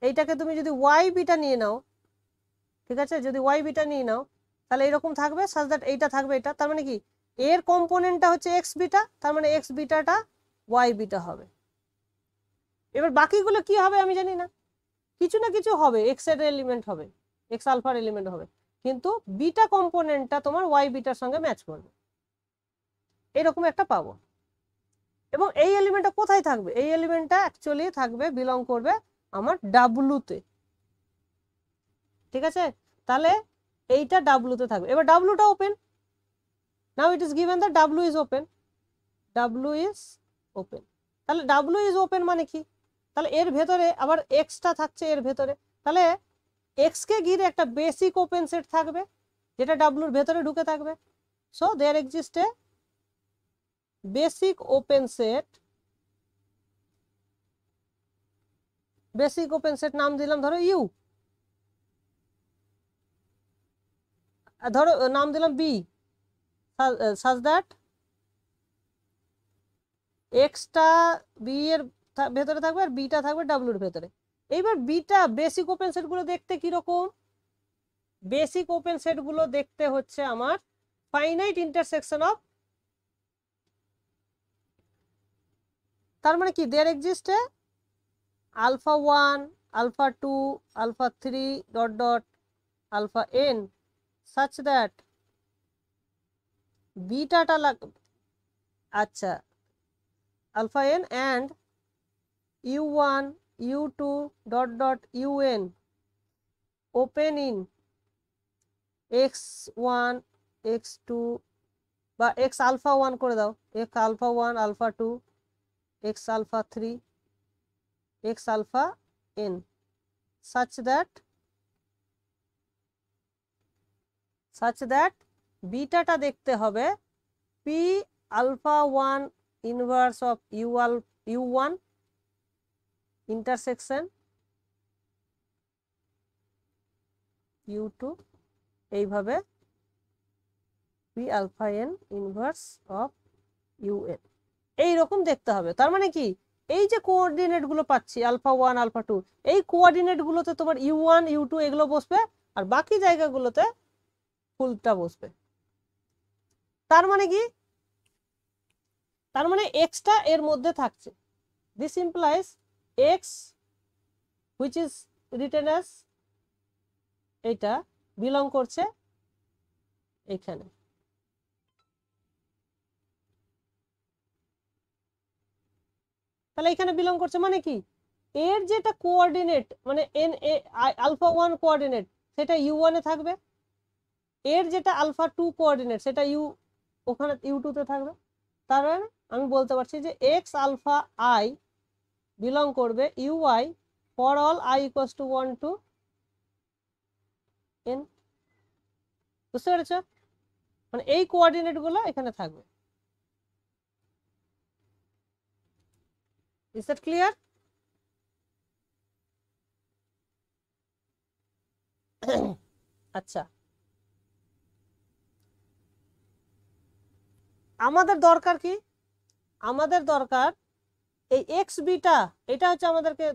এইটাকে তুমি যদি ওয়াই বিটা নিয়ে নাও ঠিক আছে যদি ওয়াই বিটা নিয়ে নাও তাহলে এরকম থাকবে সাজ দ্যাট এইটা থাকবে এটা তার মানে কি এর কম্পোনেন্টটা হচ্ছে এক্স বিটা তার মানে এক্স বিটাটা ওয়াই বিটা হবে এবার বাকিগুলো কি হবে আমি জানি না কিছু না কিছু হবে এক্স এর এলিমেন্ট হবে এক্স আলফার এলিমেন্ট হবে কিন্তু বিটা কম্পোনেন্টটা তোমার ওয়াই বিটার সঙ্গে ম্যাচ করবে এরকম একটা পাবো এবং এই এলিমেন্টটা কোথায় থাকবে এই এলিমেন্টটা অ্যাকচুয়ালি থাকবে বিলং করবে আমার ডাব্লুতে ঠিক আছে তাহলে এইটা ডাব্লুতে থাকবে এবার ডাব্লুটা ওপেন নাও it is given the W is open W is open তাহলে ডাব্লু ইজ ওপেন মানে কি তাহলে এর ভেতরে আবার এক্সটা থাকছে এর ভেতরে তাহলে এক্সকে ঘিরে একটা বেসিক ওপেন সেট থাকবে যেটা ডাব্লুর ভেতরে ঢুকে থাকবে so there exist a basic open set basic open set নাম দিলাম ধরো ইউ ধরো নাম দিলাম B such that extra B এর ভেতরে থাকবে আর বিটা থাকবে ডাব্লুর ভেতরে এইবার বিটা বেসিক ওপেন সেটগুলো দেখতে কীরকম বেসিক ওপেন সেটগুলো দেখতে হচ্ছে আমার ফাইনাইট ইন্টারসেকশন অফ তার মানে কি there exist alpha one alpha two alpha three dot dot alpha N such that বিটাটা লাগ আচ্ছা alpha N and U one you two dot dot U N open in X one x two বা X alpha one করে দাও X alpha one alpha two X alpha three X alpha N such that such that বিটাটা দেখতে হবে P alpha one inverse of U আল U one intersection U two এইভাবে P alpha N inverse of U N এইরকম দেখতে হবে তার মানে কি এই যে কোঅর্ডিনেট গুলো পাচ্ছি আলফা ওয়ান আলফা টু এই কোঅর্ডিনেট গুলোতে তোমার ইউ ওয়ান ইউ টু এগুলো বসবে আর বাকি জায়গাগুলোতে ফুলটা বসবে তার মানে কি তার মানে এক্সট্রা এর মধ্যে থাকছে this implies x which is written as এটা বিলং করছে এখানে তাহলে এখানে বিলং করছে মানে কি এর যেটা কোঅর্ডিনেট মানে N A alpha one coordinate সেটা ইউ ওয়ানে থাকবে এর যেটা আলফা টু কোঅর্ডিনেট সেটা ইউ ওখানে ইউ টুতে থাকবে তার আমি বলতে পারছি যে এক্স আলফা আই বিলং করবে U I for all I equals to one two N বুঝতে পেরেছ মানে এই গুলো এখানে থাকবে ইস দ্যাট ক্লিয়ার আচ্ছা আমাদের দরকার কি আমাদের দরকার এই এক্স বিটা এটা হচ্ছে আমাদেরকে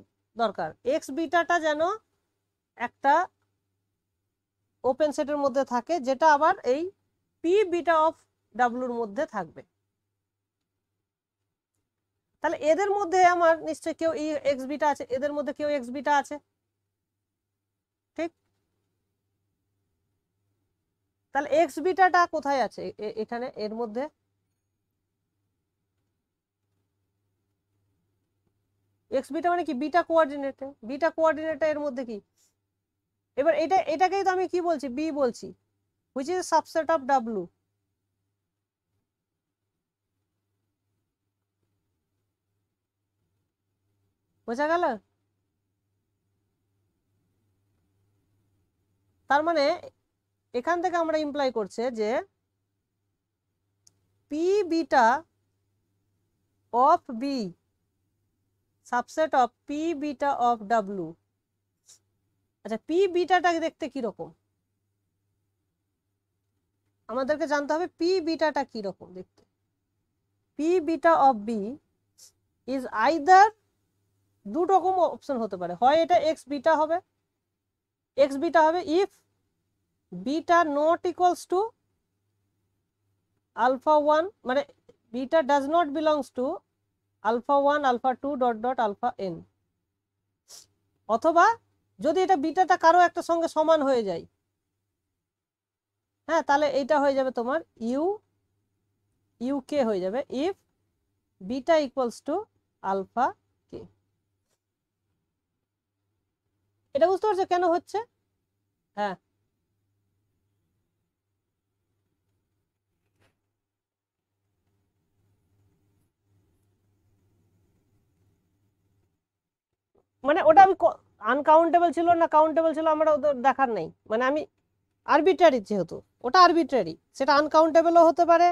দরকার এক্স বিটাটা যেন একটা ওপেন সেটের মধ্যে থাকে যেটা আবার এই পি বিটা অফ ডাব্লুর মধ্যে থাকবে তাহলে এদের মধ্যে আমার নিশ্চয় কেউ ই এক্স বিটা আছে এদের মধ্যে কেউ এক্স বিটা আছে ঠিক তাহলে এক্স বিটাটা কোথায় আছে এখানে এর মধ্যে এক্স বিটা মানে কি বিটা কোয়ার্ডিনেটে বিটা কোঅর্ডিনেটটা এর মধ্যে কি এবার এটা এটাকেই তো আমি কি বলছি বি বলছি which is subset of W বোঝা গেল তার মানে এখান থেকে আমরা ইমপ্লাই করছে যে P beta of B subset of P beta of W আচ্ছা পি বিটাটা দেখতে কীরকম আমাদেরকে জানতে হবে পি বিটাটা কীরকম দেখতে P beta of B is either দু রকম অপশন হতে পারে হয় এটা এক্স বিটা হবে এক্স বিটা হবে if beta not equals to alpha one মানে beta does not belongs to alpha one alpha two dot dot alpha N অথবা যদি এটা বিটাটা কারো একটা সঙ্গে সমান হয়ে যায় হ্যাঁ তাহলে এইটা হয়ে যাবে তোমার ইউ ইউ কে হয়ে যাবে if beta equals to alpha K এটা বুঝতে পারছো কেন হচ্ছে হ্যাঁ মানে ওটা আমি আনকাউন্টেবল ছিল না কাউন্টেবল ছিল আমরা ওদের দেখার নেই মানে আমি আরবিট্রারি যেহেতু ওটা আরবিট্রারি সেটা আনকাউন্টেবলও হতে পারে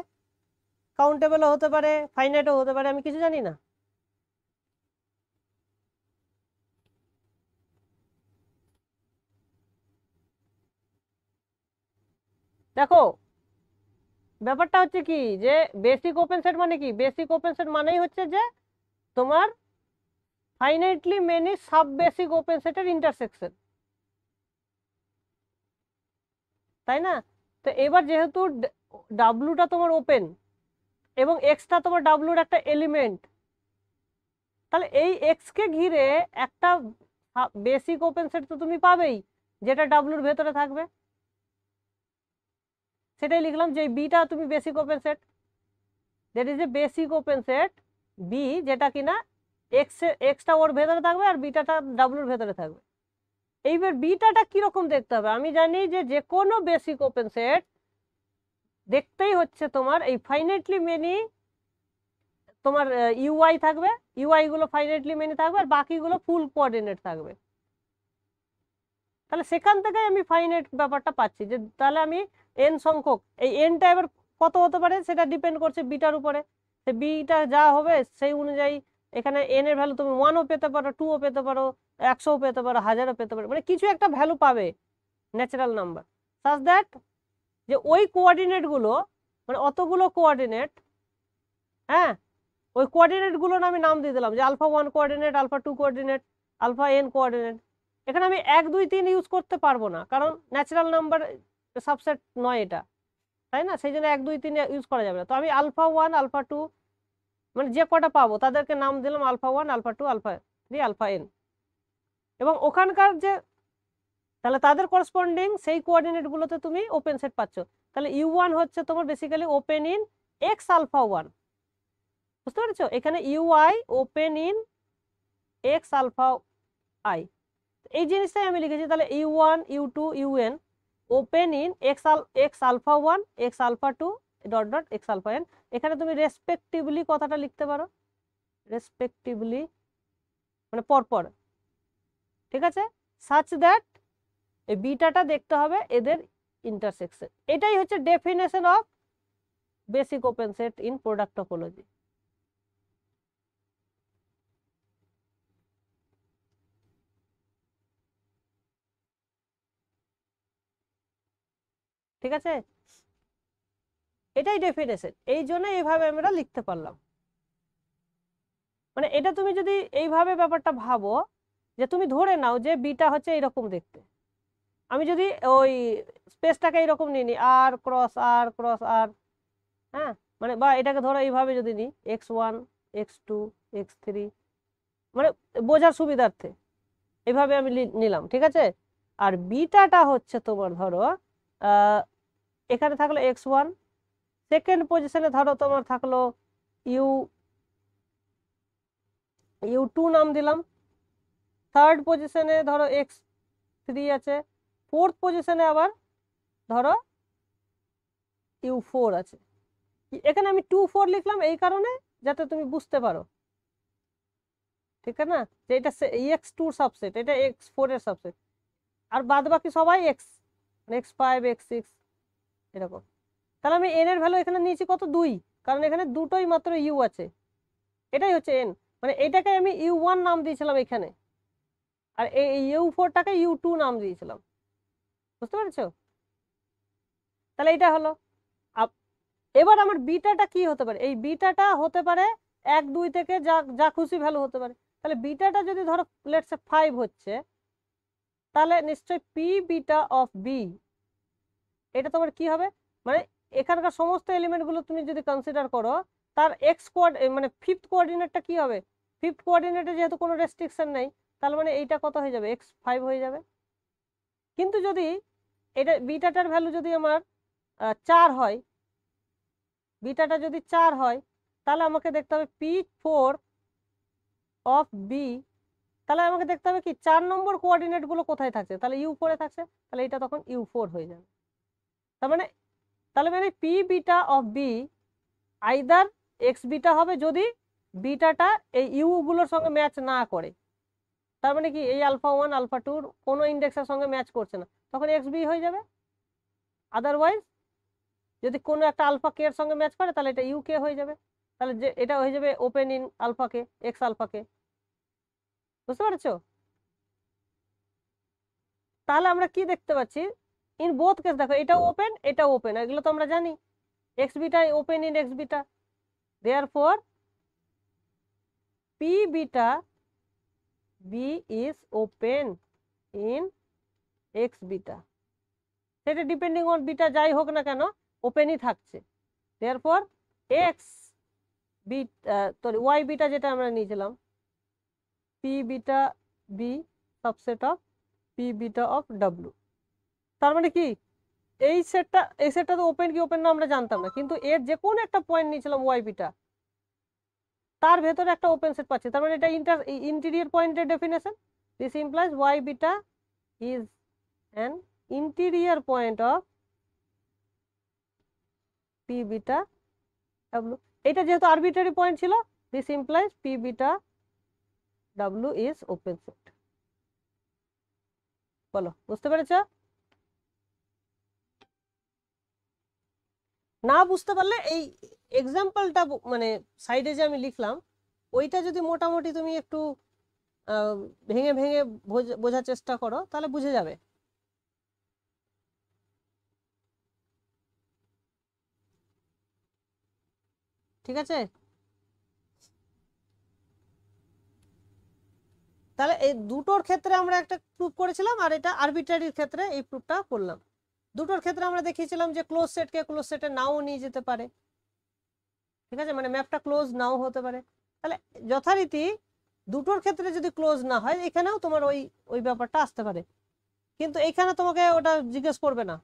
কাউন্টেবলও হতে পারে ফাইনাইটও হতে পারে আমি কিছু জানি না দেখো ব্যাপারটা হচ্ছে কি যে বেসিক ওপেন সেট মানে কি বেসিক ওপেন সেট মানেই হচ্ছে যে তোমার finitely many sub-basic open set এর intersection তাই না তো এবার যেহেতু ডাব্লুটা তোমার ওপেন এবং এক্সটা তোমার ডাব্লুর একটা এলিমেন্ট তাহলে এই এক্সকে ঘিরে একটা বেসিক ওপেন সেট তো তুমি পাবেই যেটা ডাব্লুর ভেতরে থাকবে সেটাই লিখলাম যে বিটা তুমি basic open set that is a basic open set B যেটা কিনা এক্স এক্সটা ওর ভেতরে থাকবে আর বিটাটা ডাব্লুর ভেতরে থাকবে এইবার বিটাটা কীরকম দেখতে হবে আমি জানি যে যে কোনো বেসিক ওপেন সেট দেখতেই হচ্ছে তোমার এই ফাইনেটলি মেনি তোমার ইউআই থাকবে ইউআই ফাইনেটলি মেনি থাকবে আর বাকিগুলো ফুল কোঅর্ডিনেট থাকবে তাহলে সেখান থেকে আমি ফাইনেট ব্যাপারটা পাচ্ছি যে তাহলে আমি এন সংখ্যক এই এনটা এবার কত হতে পারে সেটা ডিপেন্ড করছে বিটার উপরে সে বিটা যা হবে সেই অনুযায়ী এখানে এন এর ভ্যালু তুমি ওয়ানও পেতে পারো টুও পেতে পারো একশোও পেতে পারো হাজারও পেতে পারো মানে কিছু একটা ভ্যালু পাবে ন্যাচারাল নাম্বার সাজ দ্যাট যে ওই কোয়ার্ডিনেটগুলো মানে অতগুলো কোয়ার্ডিনেট হ্যাঁ ওই না আমি নাম দিয়ে দিলাম যে alpha one coordinate alpha two coordinate alpha N coordinate এখানে আমি এক দুই তিন ইউজ করতে পারবো না কারণ ন্যাচারাল নাম্বার সাবসেট নয় এটা তাই না সেই জন্য এক দুই তিন ইউজ করা যাবে না তো আমি আলফা ওয়ান আলফা টু মানে যে কটা পাবো তাদেরকে নাম দিলাম alpha one alpha two alpha three alpha N এবং ওখানকার যে তাহলে তাদের করসপন্ডিং সেই কোয়ার্ডিনেটগুলোতে তুমি ওপেন সেট পাচ্ছ তাহলে ইউ ওয়ান হচ্ছে তোমার basically open in x alpha one বুঝতে পেরেছ এখানে u i open in x alpha i এই জিনিসটাই আমি লিখেছি তাহলে you one you two u n open in x আল x alpha one x alpha two dot dot x alpha n এখানে তুমি রেসপেক্টিভলি কথাটা লিখতে পারো রেসপেক্টিভলি মানে পরপর ঠিক আছে সাচ দ্যাট এই বিটাটা দেখতে হবে এদের ইন্টারসেকশন এটাই হচ্ছে definition of basic open set in product topology ঠিক আছে এটাই ডেফিনেশন এই জন্য এইভাবে আমরা লিখতে পারলাম মানে এটা তুমি যদি এইভাবে ব্যাপারটা ভাবো যে তুমি ধরে নাও যে বিটা হচ্ছে এইরকম দেখতে আমি যদি ওই স্পেসটাকে এইরকম নিয়ে নিই আর ক্রস আর ক্রস আর হ্যাঁ মানে বা এটাকে ধরো এইভাবে যদি নিই x one x two x three মানে বোঝার সুবিধার্থে এভাবে আমি নিলাম ঠিক আছে আর বিটাটা হচ্ছে তোমার ধরো এখানে থাকলো এক্স ওয়ান সেকেন্ড পজিশনে ধরো তোমার থাকলো ইউ ইউ টু নাম দিলাম থার্ড পজিশনে ধরো এক্স থ্রি আছে ফোর্থ পজিশনে আবার ধরো ইউ ফোর আছে এখানে আমি টু ফোর লিখলাম এই কারণে যাতে তুমি বুঝতে পারো ঠিক আছে না যে এটা এক্স টুর সাবসেট এটা এক্স ফোরের সাবসেট আর বাদ বাকি সবাই x x five x six এরকম তাহলে আমি এন এর ভ্যালু এখানে নিয়েছি কত দুই কারণ এখানে দুটোই মাত্র ইউ আছে এটাই হচ্ছে এন মানে এটাকে আমি ইউ ওয়ান নাম দিয়েছিলাম এখানে আর এই ইউ ফোরটাকে ইউ টু নাম দিয়েছিলাম বুঝতে পেরেছ তাহলে এটা হলো এবার আমার বিটাটা কি হতে পারে এই বিটাটা হতে পারে এক দুই থেকে যা যা খুশি ভ্যালু হতে পারে তাহলে বিটাটা যদি ধরো লেটস ফাইভ হচ্ছে তাহলে নিশ্চয় পি বিটা অফ বি এটা তোমার কি হবে মানে এখানকার সমস্ত এলিমেন্টগুলো তুমি যদি কনসিডার করো তার এক্স কোয়ার্ড মানে ফিফথ কোয়ার্ডিনেটটা কি হবে ফিফথ কোয়ার্ডিনেটে যেহেতু কোনো রেস্ট্রিকশন নেই তাহলে মানে এইটা কত হয়ে যাবে এক্স ফাইভ হয়ে যাবে কিন্তু যদি এটা বিটাটার ভ্যালু যদি আমার চার হয় বিটাটা যদি চার হয় তাহলে আমাকে দেখতে হবে পি ফোর অফ বি তাহলে আমাকে দেখতে হবে কি চার নম্বর কোয়ার্ডিনেটগুলো কোথায় থাকছে তাহলে ইউ ফোরে থাকছে তাহলে এটা তখন ইউ ফোর হয়ে যাবে তার মানে তাহলে মানে P beta of b either x beta হবে যদি বিটাটা এই ইউগুলোর সঙ্গে ম্যাচ না করে তার মানে কি এই আলফা ওয়ান আলফা টুর কোনো ইন্ডেক্সের সঙ্গে ম্যাচ করছে না তখন এক্স বি হয়ে যাবে আদারওয়াইজ যদি কোনো একটা আলফা কে এর সঙ্গে ম্যাচ করে তাহলে এটা ইউ কে হয়ে যাবে তাহলে যে এটা হয়ে যাবে ওপেন ইন আলফা কে এক্স আলফা কে বুঝতে পারছো তাহলে আমরা কি দেখতে পাচ্ছি ইন বোথ কেস দেখো এটাও ওপেন এটা ওপেন এগুলো তো আমরা জানি x beta open in x beta therefore p beta b is open in x beta সেটা ডিপেন্ডিং অন বিটা যাই হোক না কেন ওপেনই থাকছে therefore x b y beta যেটা আমরা নিয়েছিলাম p beta b subset of P beta of W তার মানে কি এই সেটটা এই সেটটা তো ওপেন কি ওপেন না আমরা জানতাম না কিন্তু এর যে কোনো একটা পয়েন্ট নিয়েছিলাম ওয়াইপিটা তার ভেতরে একটা ওপেন সেট পাচ্ছি তার মানে এটা ইন্টার ইন্টেরিয়ার পয়েন্টের definition this implies y beta is an interior point of P beta ডাব্লু এটা যেহেতু আরবিটারি পয়েন্ট ছিল দিস ইমপ্লাইজ পি বিটা ডাব্লু ইজ ওপেন সেট বলো বুঝতে পেরেছো না বুঝতে পারলে এই এক্সাম্পলটা মানে সাইডে যে আমি লিখলাম ওইটা যদি মোটামুটি তুমি একটু ভেঙে ভেঙে বোঝার চেষ্টা করো তাহলে বুঝে যাবে ঠিক আছে তাহলে এই দুটোর ক্ষেত্রে আমরা একটা প্রুফ করেছিলাম আর এটা আরবিট্রারির ক্ষেত্রে এই প্রুফটা করলাম দুটোর ক্ষেত্রে আমরা দেখিয়েছিলাম যে ক্লোজ সেটকে ক্লোজ সেটে নাও নিয়ে যেতে পারে ঠিক আছে মানে ম্যাপটা ক্লোজ নাও হতে পারে তাহলে যথারীতি দুটোর ক্ষেত্রে যদি ক্লোজ না হয় এখানেও তোমার ওই ওই ব্যাপারটা আসতে পারে কিন্তু এখানে তোমাকে ওটা জিজ্ঞেস করবে না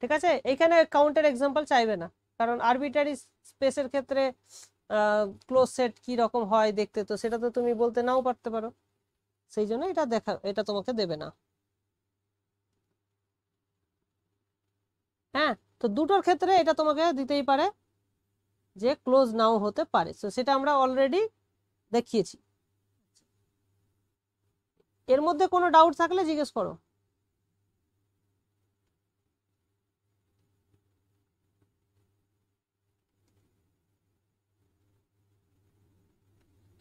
ঠিক আছে এখানে কাউন্টার এক্সাম্পল চাইবে না কারণ আরবিটারি স্পেসের ক্ষেত্রে ক্লোজ সেট কি রকম হয় দেখতে তো সেটা তো তুমি বলতে নাও পারতে পারো সেই জন্য এটা দেখা এটা তোমাকে দেবে না হ্যাঁ তো দুটোর ক্ষেত্রে এটা তোমাকে দিতেই পারে যে ক্লোজ নাও হতে পারে তো সেটা আমরা অলরেডি দেখিয়েছি এর মধ্যে কোনো ডাউট থাকলে জিজ্ঞেস করো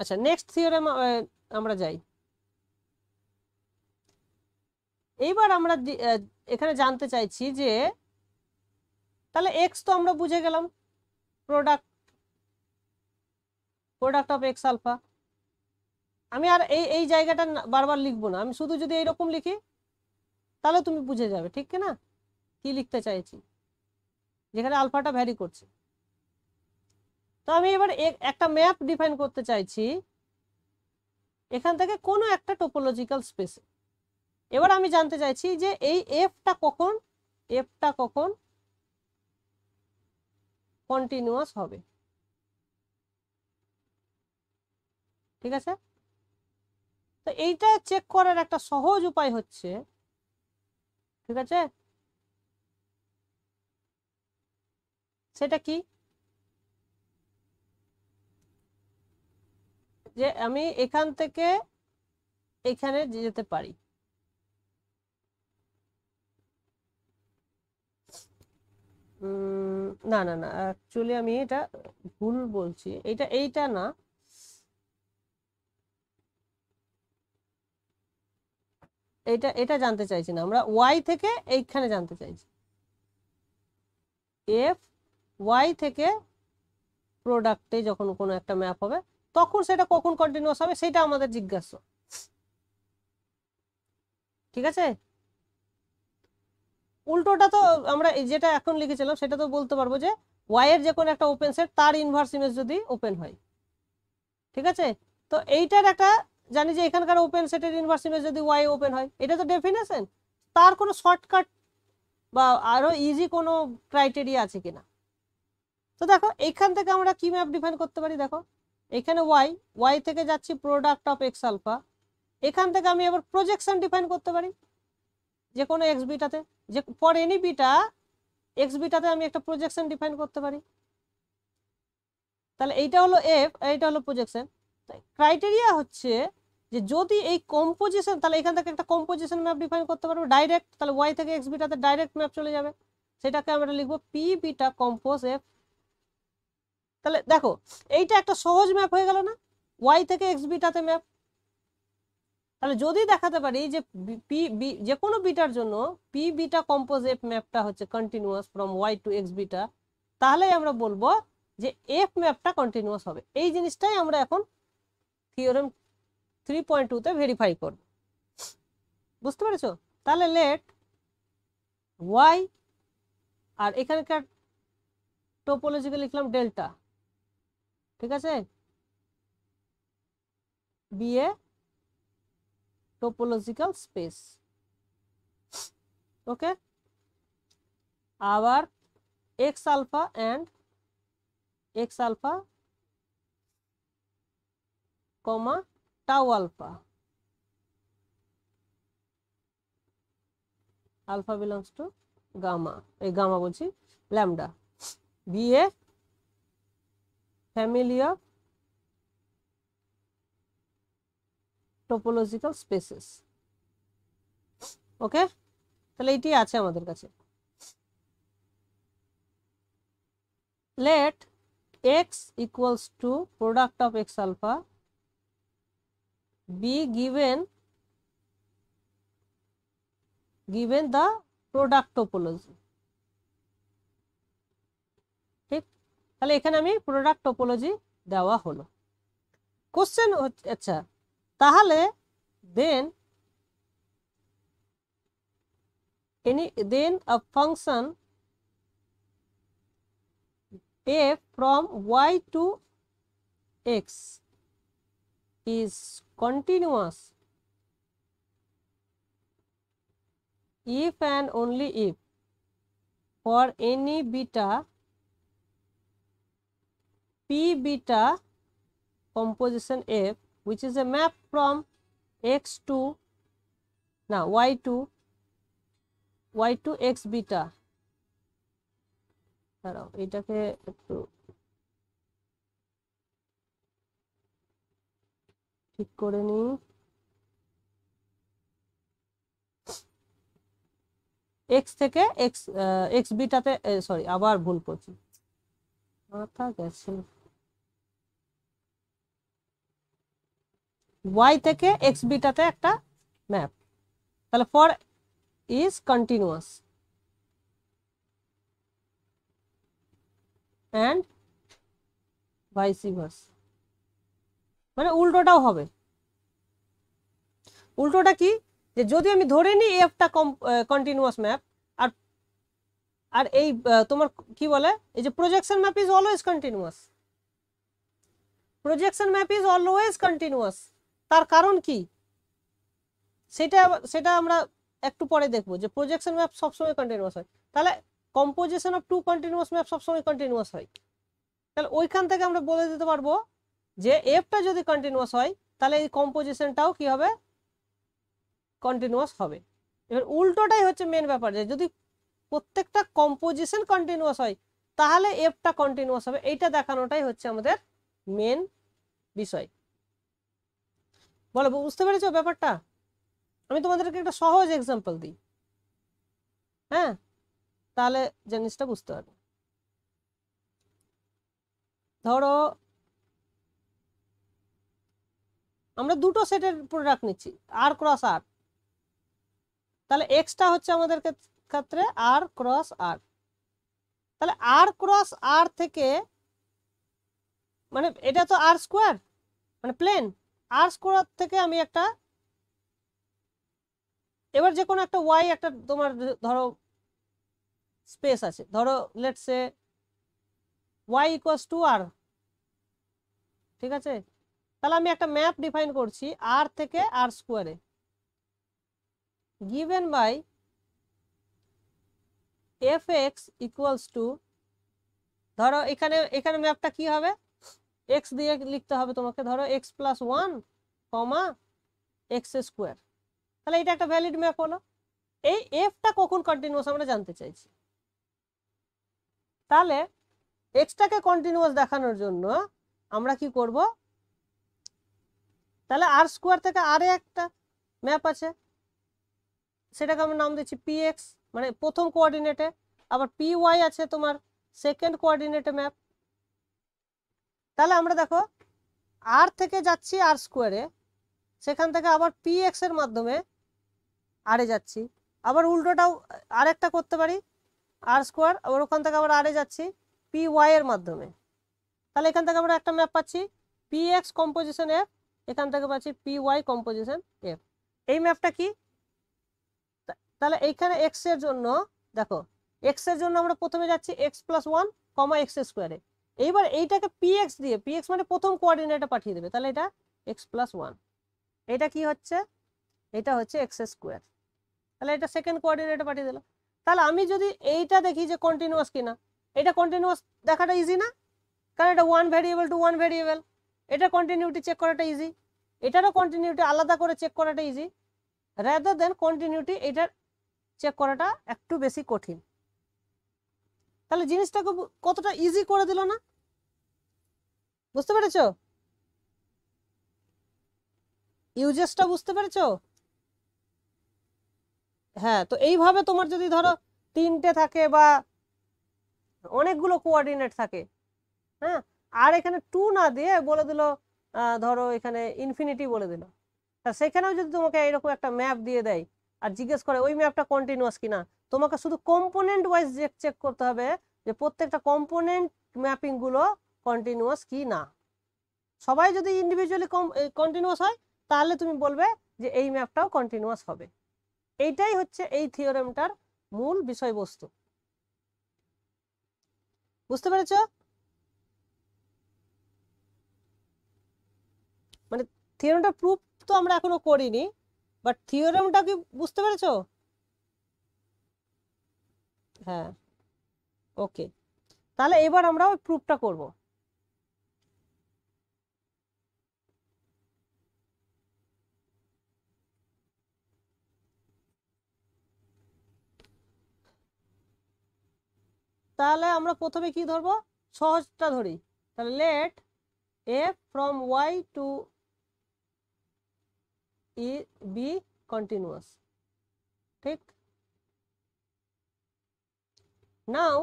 আচ্ছা নেক্সট থিওরেম আমরা যাই এইবার আমরা এখানে জানতে চাইছি যে তাহলে এক্স তো আমরা বুঝে গেলাম product product of x alpha আমি আর এই এই জায়গাটা বারবার লিখবো না আমি শুধু যদি এইরকম লিখি তাহলে তুমি বুঝে যাবে ঠিক না কি লিখতে চাইছি যেখানে আলফাটা ভ্যারি করছে তো আমি এবার একটা ম্যাপ ডিফাইন করতে চাইছি এখান থেকে কোনো একটা টোপোলজিক্যাল স্পেসে এবার আমি জানতে চাইছি যে এই এফটা কখন এফটা কখন কন্টিনিউয়াস হবে ঠিক আছে তো এইটা চেক করার একটা সহজ উপায় হচ্ছে ঠিক আছে সেটা কি যে আমি এখান থেকে এখানে যেতে পারি উম না না না অ্যাকচুয়ালি আমি এটা ভুল বলছি এটা এইটা না এটা এটা জানতে চাইছি না আমরা ওয়াই থেকে এইখানে জানতে চাইছি এফ ওয়াই থেকে প্রোডাক্টে যখন কোনো একটা ম্যাপ হবে তখন সেটা কখন কন্টিনিউস হবে সেটা আমাদের জিজ্ঞাসা ঠিক আছে উল্টোটা তো আমরা যেটা এখন লিখেছিলাম সেটা তো বলতে পারবো যে ওয়াইয়ের যে কোনো একটা ওপেন সেট তার ইনভার্স ইমেজ যদি ওপেন হয় ঠিক আছে তো এইটার একটা জানি যে এখানকার ওপেন সেটের ইনভার্স ইমেজ যদি ওয়াই ওপেন হয় এটা তো ডেফিনেশন তার কোনো শর্টকাট বা আরও ইজি কোনো ক্রাইটেরিয়া আছে কিনা তো দেখো এইখান থেকে আমরা কি ম্যাপ ডিফাইন করতে পারি দেখো এখানে ওয়াই ওয়াই থেকে যাচ্ছি প্রোডাক্ট অফ এক্স আলফা এখান থেকে আমি আবার প্রজেকশন ডিফাইন করতে পারি যে কোনো এক্স বিটাতে যে ফর এনি বিটা এক্স বিটাতে আমি একটা প্রজেকশন ডিফাইন করতে পারি তাহলে এইটা হলো এফ এইটা হলো প্রজেকশন ক্রাইটেরিয়া হচ্ছে যে যদি এই কম্পোজিশন তাহলে এখান থেকে একটা কম্পোজিশন ম্যাপ ডিফাইন করতে পারবো ডাইরেক্ট তাহলে ওয়াই থেকে এক্স বিটাতে ডাইরেক্ট ম্যাপ চলে যাবে সেটাকে আমরা লিখবো পি বিটা কম্পোজ এফ তাহলে দেখো এইটা একটা সহজ ম্যাপ হয়ে গেল না ওয়াই থেকে এক্স বিটাতে ম্যাপ তাহলে যদি দেখাতে পারি যে পি বি যে কোনো বিটার জন্য পি বিটা কম্পোজ এফ ম্যাপটা হচ্ছে continuous from y to x beta তাহলে আমরা বলবো যে এফ ম্যাপটা কন্টিনিউয়াস হবে এই জিনিসটাই আমরা এখন থিওরেম থ্রি পয়েন্ট টুতে ভেরিফাই করব বুঝতে পেরেছ তাহলে লেট ওয়াই আর এখানকার টোপোলজিকে লিখলাম ডেল্টা ঠিক আছে বিএ টোপোলজিক্যাল স্পেস ওকে আবার x alpha and x alpha comma tau alpha alpha belongs to gamma এই গামা বলছি lambda be a family of topological spaces okay তাহলে এটি আছে আমাদের কাছে let x equals to product of x alpha b given given the product topology ঠিক তাহলে এখানে আমি প্রোডাক্ট টোপোলজি দেওয়া হলো কোশ্চেন আচ্ছা তাহলে then any then a function f from y to x is continuous if and only if for any beta p beta composition f which is a map from x to now y to y to x beta দাঁড়াও এটাকে একটু ঠিক করে নিই x থেকে x x বিটাতে sorry আবার ভুল করছি মাথা গেছে ওয়াই থেকে এক্স বিটাতে একটা ম্যাপ তাহলে for is continuous and vice versa মানে উল্টোটাও হবে উল্টোটা কি যে যদি আমি ধরে নিই এফটা কন্টিনিউয়াস ম্যাপ আর আর এই তোমার কি বলে এই যে projection map is always continuous projection map is always continuous তার কারণ কি সেটা সেটা আমরা একটু পরে দেখবো যে প্রজেকশন ম্যাপ সবসময় কন্টিনিউয়াস হয় তাহলে composition of two continuous map সবসময় কন্টিনিউয়াস হয় তাহলে ওইখান থেকে আমরা বলে দিতে পারবো যে এফটা যদি কন্টিনিউয়াস হয় তাহলে এই কম্পোজিশনটাও কি হবে কন্টিনিউয়াস হবে এবার উল্টোটাই হচ্ছে মেন ব্যাপার যে যদি প্রত্যেকটা কম্পোজিশন কন্টিনিউয়াস হয় তাহলে এফটা কন্টিনিউয়াস হবে এইটা দেখানোটাই হচ্ছে আমাদের মেন বিষয় বলো বুঝতে পেরেছো ব্যাপারটা আমি তোমাদেরকে একটা সহজ এক্সাম্পল দিই হ্যাঁ তাহলে জিনিসটা বুঝতে পারবে ধরো আমরা দুটো সেটের প্রোডাক্ট নিচ্ছি আর ক্রস আর তাহলে এক্সটা হচ্ছে আমাদের ক্ষেত্রে আর ক্রস আর তাহলে আর ক্রস আর থেকে মানে এটা তো আর স্কোয়ার মানে প্লেন আর স্কোয়ার থেকে আমি একটা এবার যে কোনো একটা ওয়াই একটা তোমার ধরো স্পেস আছে ধরো let's a y equals to R ঠিক আছে তাহলে আমি একটা ম্যাপ ডিফাইন করছি আর থেকে আর স্কোয়ারে by f x equals to ধরো এখানে এখানে ম্যাপটা কি হবে এক্স দিয়ে লিখতে হবে তোমাকে ধরো x plus one comma x square তাহলে এটা একটা ভ্যালিড ম্যাপ হলো এই এফটা কখন কন্টিনিউয়াস আমরা জানতে চাইছি তাহলে এক্সটাকে কন্টিনিউয়াস দেখানোর জন্য আমরা কি করব তাহলে আর স্কোয়ার থেকে আরে একটা ম্যাপ আছে সেটাকে আমরা নাম দিচ্ছি পি এক্স মানে প্রথম কোয়ার্ডিনেটে আবার পি ওয়াই আছে তোমার সেকেন্ড কোয়ার্ডিনেটে ম্যাপ তাহলে আমরা দেখো আর থেকে যাচ্ছি আর স্কোয়ারে সেখান থেকে আবার পি এক্সের মাধ্যমে আরে যাচ্ছি আবার উল্টোটাও আরেকটা করতে পারি আর স্কোয়ার আবার ওখান থেকে আবার আরে যাচ্ছি পি ওয়াইয়ের মাধ্যমে তাহলে এখান থেকে আমরা একটা ম্যাপ পাচ্ছি পি এক্স কম্পোজিশন এফ এখান থেকে পাচ্ছি পি ওয়াই কম্পোজিশন এফ এই ম্যাপটা কি তাহলে এইখানে এক্সের জন্য দেখো এক্সের জন্য আমরা প্রথমে যাচ্ছি x plus one comma x স্কোয়ারে এইবার এইটাকে পিএক্স দিয়ে পিএক্স মানে প্রথম কোয়ার্ডিনেটে পাঠিয়ে দেবে তাহলে এটা এক্স প্লাস ওয়ান এটা কি হচ্ছে এটা হচ্ছে এক্স স্কোয়ার তাহলে এটা সেকেন্ড কোয়ার্ডিনেটে পাঠিয়ে দিলাম তাহলে আমি যদি এইটা দেখি যে কন্টিনিউয়াস কিনা এটা কন্টিনিউয়াস দেখাটা ইজি না কারণ এটা one variable to one variable এটা কন্টিনিউটি চেক করাটা ইজি এটারও কন্টিনিউটি আলাদা করে চেক করাটা ইজি র্যাদার দেন কন্টিনিউটি এটার চেক করাটা একটু বেশি কঠিন তাহলে জিনিসটাকে কতটা ইজি করে দিল না বুঝতে পেরেছো ইউজেসটা বুঝতে পেরেছো হ্যাঁ তো এইভাবে তোমার যদি ধরো তিনটে থাকে বা অনেকগুলো কোঅর্ডিনেট থাকে হ্যাঁ আর এখানে টু না দিয়ে বলে দিল ধরো এখানে ইনফিনিটি বলে দিল তা সেখানেও যদি তোমাকে এরকম একটা ম্যাপ দিয়ে দেয় আর জিজ্ঞেস করে ওই ম্যাপটা কন্টিনিউয়াস কিনা তোমাকে শুধু কম্পোনেন্ট ওয়াইজ চেক করতে হবে যে প্রত্যেকটা কম্পোনেন্ট ম্যাপিংগুলো কন্টিনিউয়াস কি না সবাই যদি ইন্ডিভিজুয়ালি কন্টিনিউয়াস হয় তাহলে তুমি বলবে যে এই ম্যাপটাও কন্টিনিউয়াস হবে এইটাই হচ্ছে এই থিওরেমটার মূল বিষয়বস্তু বুঝতে পেরেছ মানে থিওরেমটা প্রুফ তো আমরা এখনো করিনি বাট থিওরেমটা কি বুঝতে পেরেছ হ্যাঁ ওকে তাহলে এবার আমরা ওই প্রুফটা করবো তাহলে আমরা প্রথমে কি ধরবো সহজটা ধরি তাহলে let f from y to e be continuous ঠিক now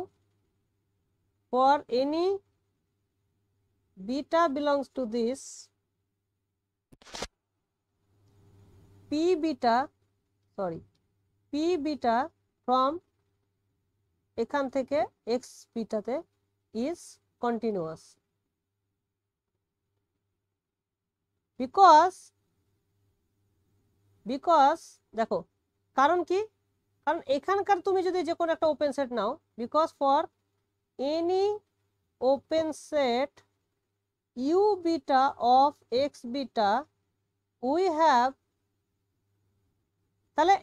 for any beta belongs to this p beta sorry p beta from এখান থেকে এক্স পিটাতে ইজ কন্টিনিউয়াস বিকজ বিকজ দেখো কারণ কি কারণ এখানকার তুমি যদি যে কোনো একটা open set now because for any open set u beta of x beta we have তাহলে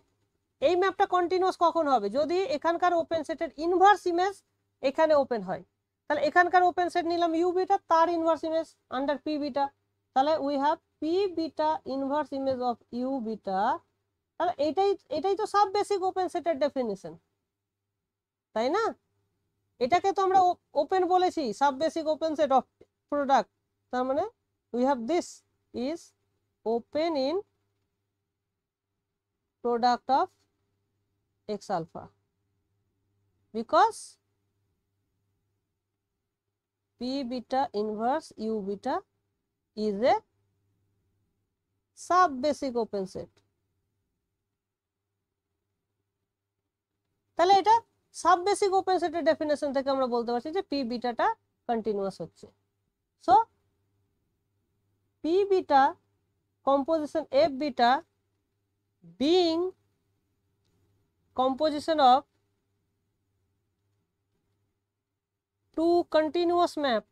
এই ম্যাপটা কন্টিনিউয়াস কখন হবে যদি এখানকার ওপেন সেটের ইনভার্স ইমেজ এখানে ওপেন হয় তাহলে এখানকার ওপেন সেট নিলাম ইউ বিটা তার inverse image under p beta তাহলে we have p beta inverse image of u beta তাহলে এটাই এটাই তো সাব বেসিক ওপেন সেটের ডেফিনেশন তাই না এটাকে তো আমরা ওপেন বলেছি sub basic open set of product তার মানে we have this is open in product of x alpha because p beta inverse u beta is a sub-basic open set. তাহলে এটা সাব বেসিক ওপেন সেটের definition থেকে আমরা বলতে পারছি যে পি বিটাটা কন্টিনিউয়াস হচ্ছে so p beta composition f beta being composition of two continuous map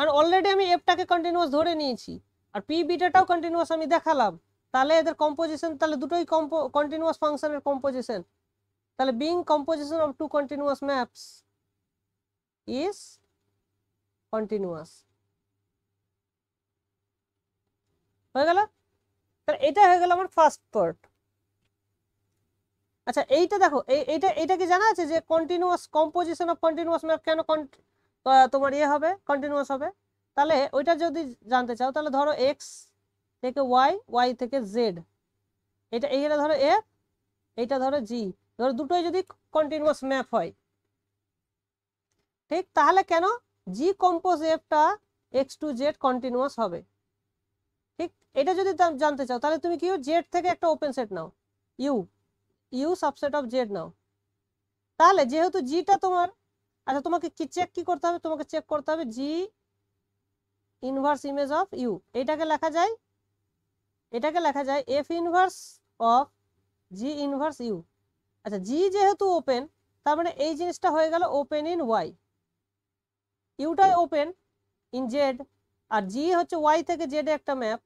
আর অলরেডি আমি এফটাকে কন্টিনিউয়াস ধরে নিয়েছি আর পি বিটাটাও কন্টিনিউয়াস আমি দেখালাম তাহলে এদের কম্পোজিশন তাহলে দুটোই কন্টিনিউয়াস ফাংশনের কম্পোজিশন তাহলে being composition of two continuous maps is continuous হয়ে গেল তাহলে এটা হয়ে গেল আমার ফার্স্ট পার্ট আচ্ছা এইটা দেখো এইটা এটা কি জানা আছে যে continuous composition of continuous map কেন তোমার ইয়ে হবে কন্টিনিউয়াস হবে তাহলে ওইটা যদি জানতে চাও তাহলে ধরো এক্স থেকে ওয়াই ওয়াই থেকে জেড এটা এইটা ধরো এ এইটা ধরো জি ধরো দুটোই যদি কন্টিনিউয়াস ম্যাপ হয় ঠিক তাহলে কেন জি কম্পোজ এফটা এক্স টু জেড কন্টিনিউয়াস হবে এটা যদি জানতে চাও তাহলে তুমি কি জেড থেকে একটা open set now u u subset of z now তাহলে যেহেতু জিটা তোমার আচ্ছা তোমাকে কি চেক কি করতে হবে তোমাকে চেক করতে হবে g inverse image of u এটাকে লেখা যায় এটাকে লেখা যায় f inverse of g inverse u আচ্ছা জি যেহেতু ওপেন তার মানে এই জিনিসটা হয়ে গেল ওপেন ইন ওয়াই ইউটাই ওপেন ইন জেড আর জি হচ্ছে ওয়াই থেকে জেডে একটা ম্যাপ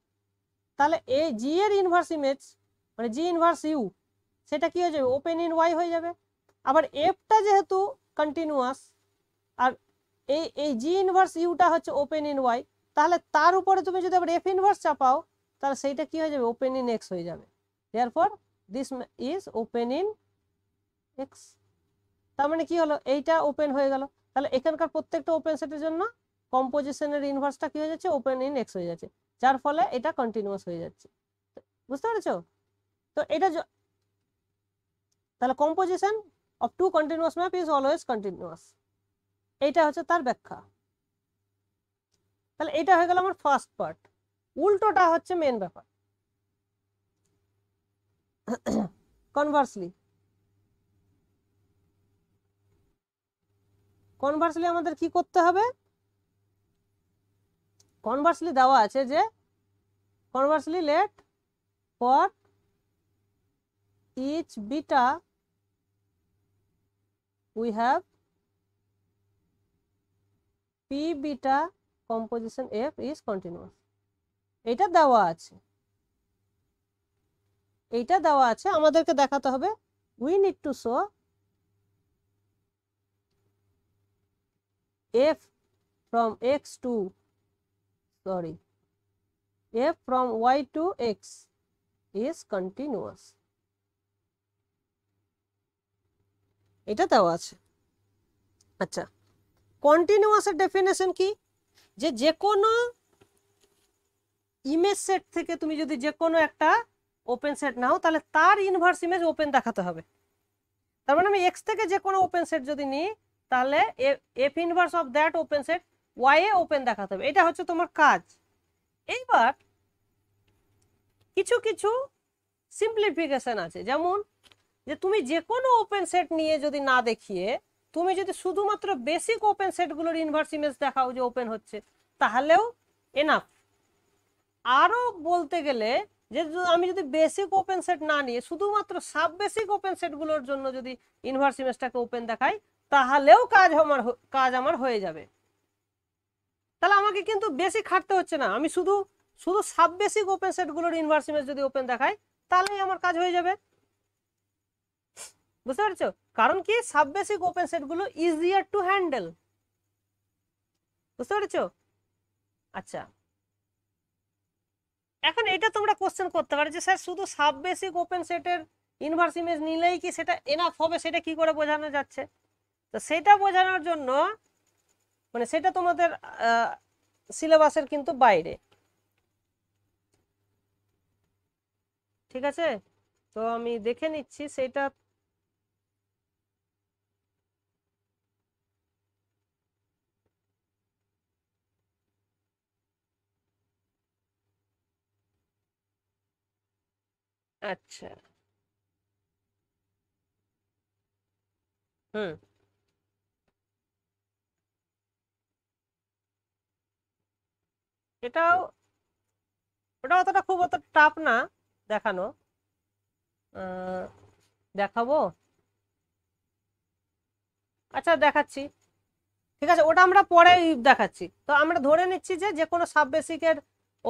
তাহলে এই জি এর ইনভার্স ইমেজ মানে জি ইনভার্স ইউ সেটা কি হয়ে যাবে ওপেন ইন ওয়াই হয়ে যাবে আবার এফটা যেহেতু কন্টিনিউয়াস আর এই এই জি ইনভার্স ইউটা হচ্ছে ওপেন ইন ওয়াই তাহলে তার উপরে তুমি যদি আবার এফ ইনভার্স চাপাও তাহলে সেইটা কি হয়ে যাবে ওপেন ইন এক্স হয়ে যাবে there this is open in x তার মানে কি হলো এইটা ওপেন হয়ে গেল তাহলে এখানকার প্রত্যেকটা ওপেন সেটের জন্য কম্পোজিশনের ইনভার্সটা কি হয়ে যাচ্ছে ওপেন ইন এক্স হয়ে যাচ্ছে যার ফলে এটা কন্টিনিউয়াস হয়ে যাচ্ছে বুঝতে পেরেছো তো এটা তাহলে composition of two continuous map is always continuous এইটা হচ্ছে তার ব্যাখ্যা তাহলে এটা হয়ে গেল আমার ফার্স্ট পার্ট উল্টোটা হচ্ছে মেন ব্যাপার কনভার্সলি কনভার্সলি আমাদের কি করতে হবে কনভার্সলি দেওয়া আছে যে conversely let for each beta we have p beta composition f is continuous এটা দেওয়া আছে এইটা দেওয়া আছে আমাদেরকে দেখাতে হবে we need to show f from x to sorry f from y to x is continuous এটা দেওয়া আছে আচ্ছা কন্টিনিউয়াসের ডেফিনেশন কি যে যে কোনো ইমেজ সেট থেকে তুমি যদি যে কোনো একটা ওপেন সেট নাও তাহলে তার ইনভার্স ইমেজ ওপেন দেখাতে হবে তার মানে আমি এক্স থেকে যে কোনো ওপেন সেট যদি নিই তাহলে F inverse of that open set y open দেখাতে হবে এটা হচ্ছে তোমার কাজ এইবার কিছু কিছু সিম্পলিফিকেশন আছে যেমন যে তুমি যে কোনো ওপেন সেট নিয়ে যদি না দেখিয়ে তুমি যদি শুধুমাত্র বেসিক ওপেন সেটগুলোর ইনভার্স ইমেজ দেখাও যে ওপেন হচ্ছে তাহলেও এনাফ আরও বলতে গেলে যে আমি যদি বেসিক ওপেন সেট না নিয়ে শুধুমাত্র সাব বেসিক ওপেন সেটগুলোর জন্য যদি ইনভার্স ইমেজটাকে ওপেন দেখাই তাহলেও কাজ আমার কাজ আমার হয়ে যাবে তাহলে আমাকে কিন্তু বেশি খাটতে হচ্ছে না আমি শুধু শুধু সাব বেসিক ওপেন সেটগুলোর ইনভার্স ইমেজ যদি ওপেন দেখাই তাহলেই আমার কাজ হয়ে যাবে বুঝতে পারছো কারণ কি সাব বেসিক ওপেন সেটগুলো ইজিয়ার টু হ্যান্ডেল বুঝতে পারছো আচ্ছা এখন এটা তোমরা কোশ্চেন করতে পারো যে স্যার শুধু সাব বেসিক ওপেন সেটের ইনভার্স ইমেজ নিলেই কি সেটা এনাফ হবে সেটা কি করে বোঝানো যাচ্ছে তো সেটা বোঝানোর জন্য মানে সেটা তোমাদের সিলেবাসের কিন্তু বাইরে ঠিক আছে তো আমি দেখে নিচ্ছি সেটা আচ্ছা হুম এটাও ওটা অতটা খুব অত টাফ না দেখানো দেখাবো আচ্ছা দেখাচ্ছি ঠিক আছে ওটা আমরা পরে দেখাচ্ছি তো আমরা ধরে নিচ্ছি যে যে কোনো সাব বেসিকের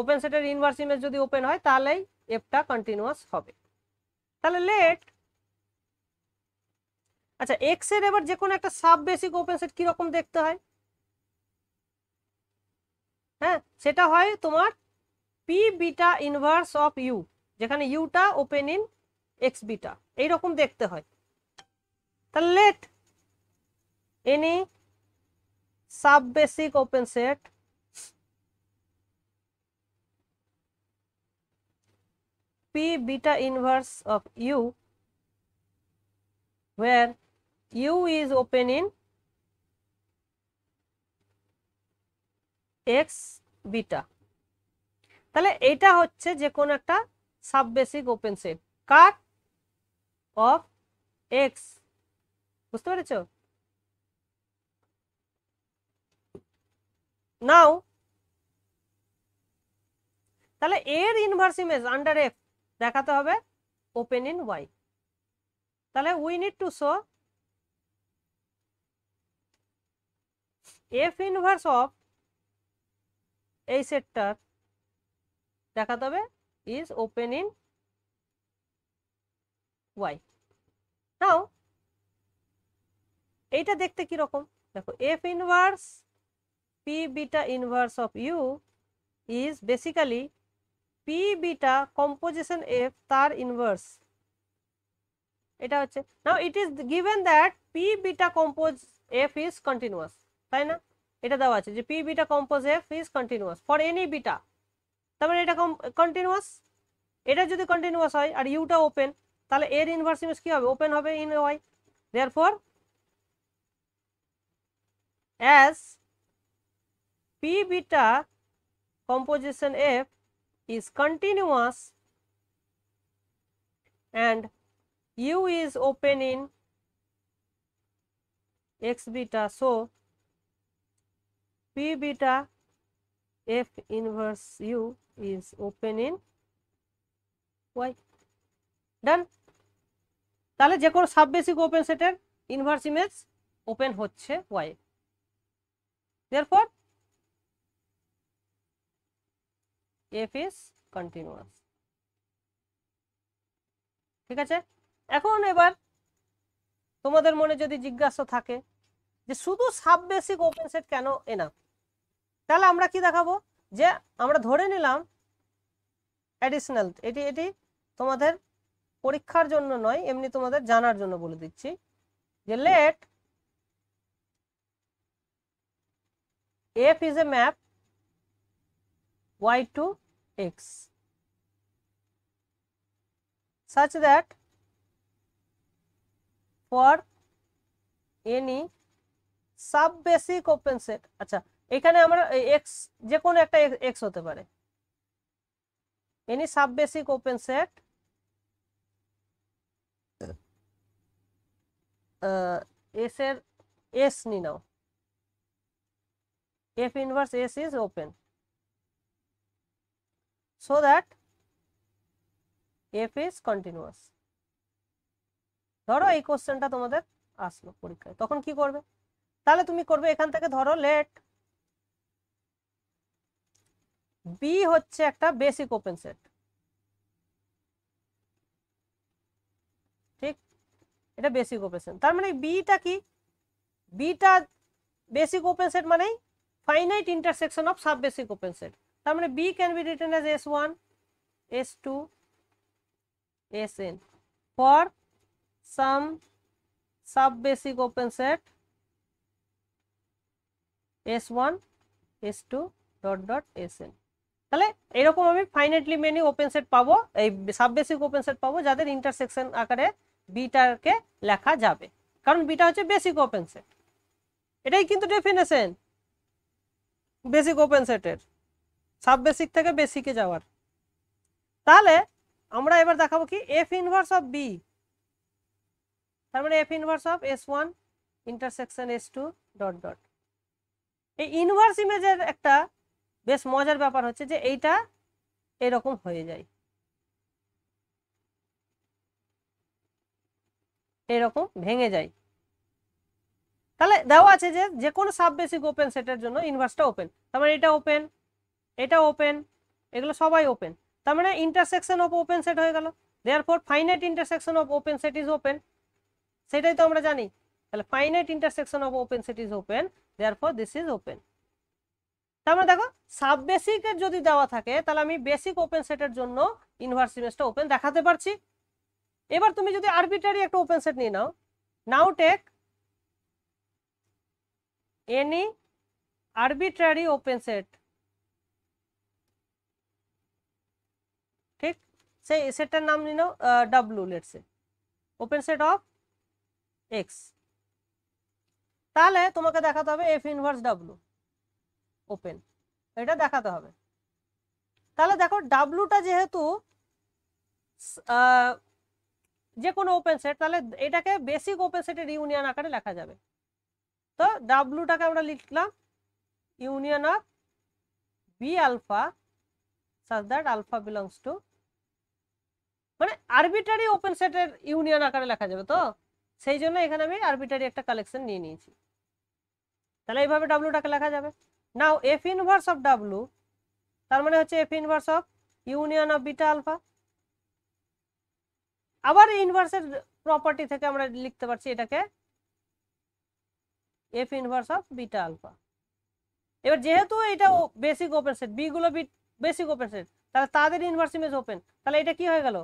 ওপেন সেটের ইনভার্স ইমেজ যদি ওপেন হয় তাহলেই এফটা কন্টিনিউয়াস হবে তাহলে লেট আচ্ছা এক্স এর এবার যে কোনো একটা সাব বেসিক ওপেন সেট কিরকম দেখতে হয় হ্যাঁ সেটা হয় তোমার p beta inverse of u যেখানে ইউটা ওপেন ইন এক্স বিটা এইরকম দেখতে হয় তাহলে let any sub basic open set p beta inverse of u where u is open in x beta তাহলে এটা হচ্ছে যে কোনো একটা সাববেসিক ওপেন সেট কার অফ এক্স বুঝতে পেরেছ নাও তাহলে এর ইনভার্স ইমেজ আন্ডার এফ দেখাতে হবে ওপেন ইন ওয়াই তাহলে we need to show f inverse of এই সেটটার দেখাতে হবে is open in y now এইটা দেখতে কি রকম দেখো f inverse p beta inverse of u is basically p beta composition f তার ইনভার্স এটা হচ্ছে now it is given that P beta compose f is continuous তাই না এটা দেওয়া আছে যে P beta compose f is continuous for any beta তার মানে এটা কন্টিনিউয়াস এটা যদি কন্টিনিউয়াস হয় আর ইউটা ওপেন তাহলে এর ইনভার্স ইমেজ কি হবে ওপেন হবে in y therefore as p beta composition f is continuous and u is open in x beta so p beta f inverse u is open in y done তাহলে যে কোনো subbasic open সেটের inverse image open হচ্ছে y therefore f is continuous ঠিক আছে এখন এবার তোমাদের মনে যদি জিজ্ঞাসা থাকে যে শুধু সাববেসিক ওপেন সেট কেন এনাফ তাহলে আমরা কি দেখাবো যে আমরা ধরে নিলাম অ্যাডিশনাল এটি এটি তোমাদের পরীক্ষার জন্য নয় এমনি তোমাদের জানার জন্য বলে দিচ্ছি যে let f is a map y to x such that for any sub basic open set আচ্ছা এখানে আমরা এক্স যে কোনো একটা এক্স হতে পারে any sub basic open set s এর এস নি now F inverse s is open so that f is continuous ধরো এই কোশ্চেনটা তোমাদের আসলো পরীক্ষায় তখন কি করবে তাহলে তুমি করবে এখান থেকে ধরো লেট বি হচ্ছে একটা বেসিক ওপেন সেট ঠিক এটা বেসিক ওপেন সেট তার মানে বিটা কি বিটা বেসিক ওপেন সেট মানে finite intersection of sub basic open set তার মানে b can be written as s one s two s n for some sub basic open set s one s two dot dot s n তাহলে এরকম আমি ফাইনেটলি many open set পাবো এই সাববেসিক open set পাবো যাদের intersection আকারে বিটাকে লেখা যাবে কারণ বিটা হচ্ছে বেসিক ওপেন সেট এটাই কিন্তু ডেফিনেশন বেসিক ওপেন সেটের সাববেসিক থেকে বেসিকে যাওয়ার তাহলে আমরা এবার দেখাবো কি এফ ইনভার্স অফ বি তার মানে f inverse of s one intersection s two dot dot এই ইনভার্স ইমেজের একটা বেশ মজার ব্যাপার হচ্ছে যে এইটা এরকম হয়ে যায় এরকম ভেঙে যায় তাহলে দেওয়া আছে যে যে কোনো সাববেসিক ওপেন সেটের জন্য ইনভার্সটা ওপেন তার মানে এটা ওপেন এটা ওপেন এগুলো সবাই ওপেন তার মানে ইন্টারসেকশন অফ ওপেন সেট হয়ে গেল therefore finite intersection of open set is open সেটাই তো আমরা জানি তাহলে finite intersection of open set is open therefore this is open তার মানে দেখো সাব বেসিকের যদি দেওয়া থাকে তাহলে আমি বেসিক ওপেন সেটের জন্য ইনভার্স ইমেজটা ওপেন দেখাতে পারছি এবার তুমি যদি আরবিটারি একটা ওপেন সেট নিয়ে নাও now take any arbitrary open set ঠিক সেই সেটটার নাম নিয়ে নাও W let's say open set of X তাহলে তোমাকে দেখাতে হবে এফ ইনভার্স ডাব্লু ওপেন এটা দেখাতে হবে তাহলে দেখো ডাব্লুটা যেহেতু যে কোনো ওপেন সেট তাহলে এটাকে বেসিক ওপেন সেটের ইউনিয়ন আকারে লেখা যাবে তো ডাব্লুটাকে আমরা লিখলাম union of B alpha such that alpha belongs to মানে আরবিটারি ওপেন সেটের ইউনিয়ন আকারে লেখা যাবে তো সেই জন্য এখানে আমি আরবিটারি একটা কালেকশন নিয়ে নিয়েছি তাহলে এইভাবে ডাব্লুটাকে লেখা যাবে now F inverse of W তার মানে হচ্ছে F inverse of union of beta alpha আবার ইনভার্সের প্রপার্টি থেকে আমরা লিখতে পারছি এটাকে F inverse of beta alpha এবার যেহেতু এটা বেসিক ওপেন সেট বি গুলো বেসিক ওপেন সেট তাহলে তাদের ইনভার্স ইমেজ ওপেন তাহলে এটা কি হয়ে গেল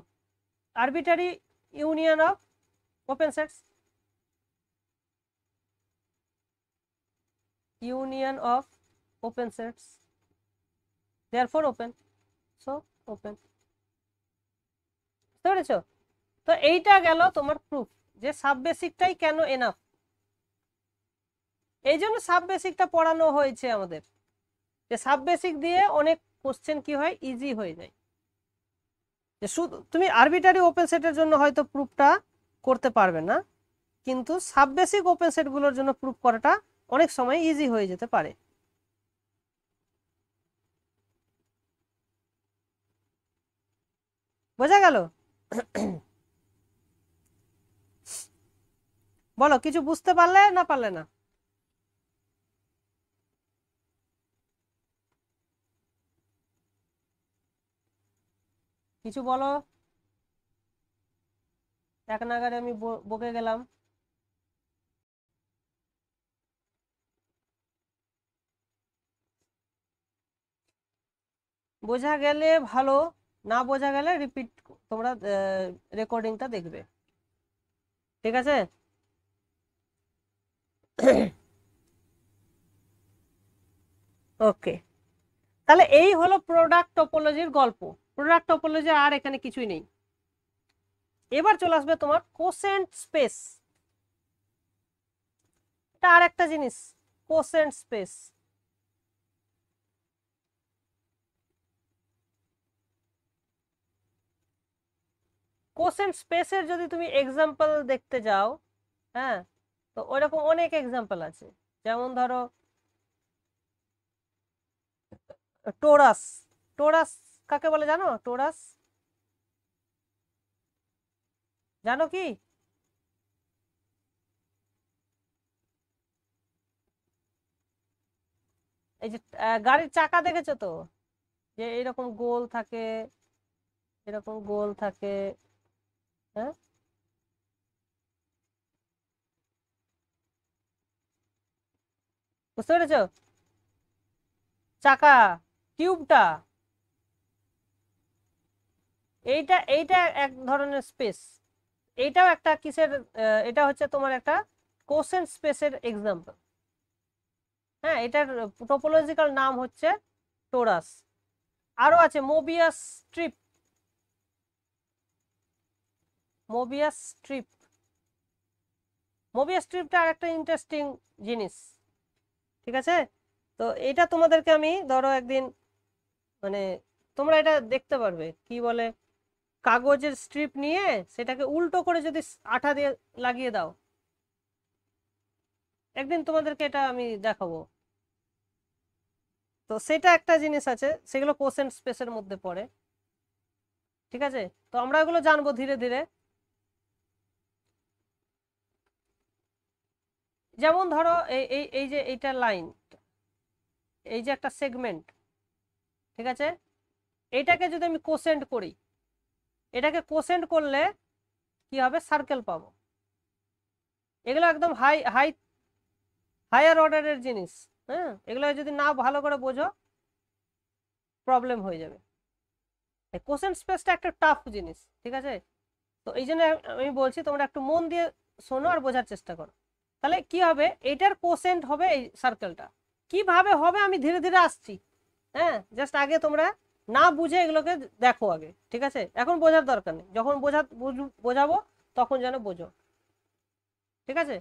arbitrary union of open sets union of open sets therefore open so open বুঝতে পেরেছ তো এইটা গেল তোমার প্রুফ যে সাব বেসিকটাই কেন এনাফ এই জন্য সাব বেসিকটা পড়ানো হয়েছে আমাদের যে সাব বেসিক দিয়ে অনেক কোশ্চেন কি হয় ইজি হয়ে যায় যে শুধু তুমি আরবিটারি ওপেন সেটের জন্য হয়তো প্রুফটা করতে পারবে না কিন্তু সাব বেসিক ওপেন সেটগুলোর জন্য প্রুফ করাটা অনেক সময় ইজি হয়ে যেতে পারে বোঝা গেল বলো কিছু বুঝতে পারলে না পারলে না কিছু বলো এক নাগারে আমি বকে গেলাম বোঝা গেলে ভালো না বোঝা গেলে রিপিট তোমরা রেকর্ডিংটা দেখবে ঠিক আছে ওকে তাহলে এই হলো প্রোডাক্ট টোপোলজির গল্প প্রোডাক্ট টোপোলজি আর এখানে কিছুই নেই এবার চলে আসবে তোমার কোসেন্ট স্পেস এটা আর একটা জিনিস কোসেন্ট স্পেস কোশ্চেন স্পেসের যদি তুমি এক্সাম্পল দেখতে যাও হ্যাঁ তো ওরকম অনেক এক্সাম্পল আছে যেমন ধরো টোরাস টোরাস কাকে বলে জানো টোরাস জানো কি এই যে গাড়ির চাকা দেখেছো তো যে এরকম গোল থাকে এরকম গোল থাকে হ্যাঁ বুঝতে পেরেছ চাকা টিউবটা এইটা এইটা এক ধরনের স্পেস এইটাও একটা কিসের এটা হচ্ছে তোমার একটা কোসেন স্পেসের এক্সাম্পল হ্যাঁ এটার টোপোলজিক্যাল নাম হচ্ছে টোরাস আরও আছে Mobius strip Mobius strip Mobius স্ট্রিপটা আর একটা ইন্টারেস্টিং জিনিস ঠিক আছে তো এটা তোমাদেরকে আমি ধরো একদিন মানে তোমরা এটা দেখতে পারবে কি বলে কাগজের স্ট্রিপ নিয়ে সেটাকে উল্টো করে যদি আঠা দিয়ে লাগিয়ে দাও একদিন তোমাদেরকে এটা আমি দেখাবো তো সেটা একটা জিনিস আছে সেগুলো কোশেন স্পেসের মধ্যে পড়ে ঠিক আছে তো আমরা এগুলো জানবো ধীরে ধীরে যেমন ধরো এই এই যে এইটা লাইন এই যে একটা সেগমেন্ট ঠিক আছে এটাকে যদি আমি কোসেন্ট করি এটাকে কোসেন্ট করলে কি হবে সার্কেল পাবো এগুলো একদম হাই হাই হায়ার অর্ডারের জিনিস হ্যাঁ এগুলো যদি না ভালো করে বোঝো প্রবলেম হয়ে যাবে কোসেন্ট স্পেসটা একটা টাফ জিনিস ঠিক আছে তো এই জন্য আমি বলছি তোমরা একটু মন দিয়ে শোনো আর বোঝার চেষ্টা করো তাহলে কি হবে এটার কোসেন্ট হবে এই সার্কেলটা কিভাবে হবে আমি ধীরে ধীরে আসছি হ্যাঁ জাস্ট আগে তোমরা না বুঝে এগুলোকে দেখো আগে ঠিক আছে এখন বোঝার দরকার নেই যখন বোঝা বোঝাবো তখন যেন বোঝো ঠিক আছে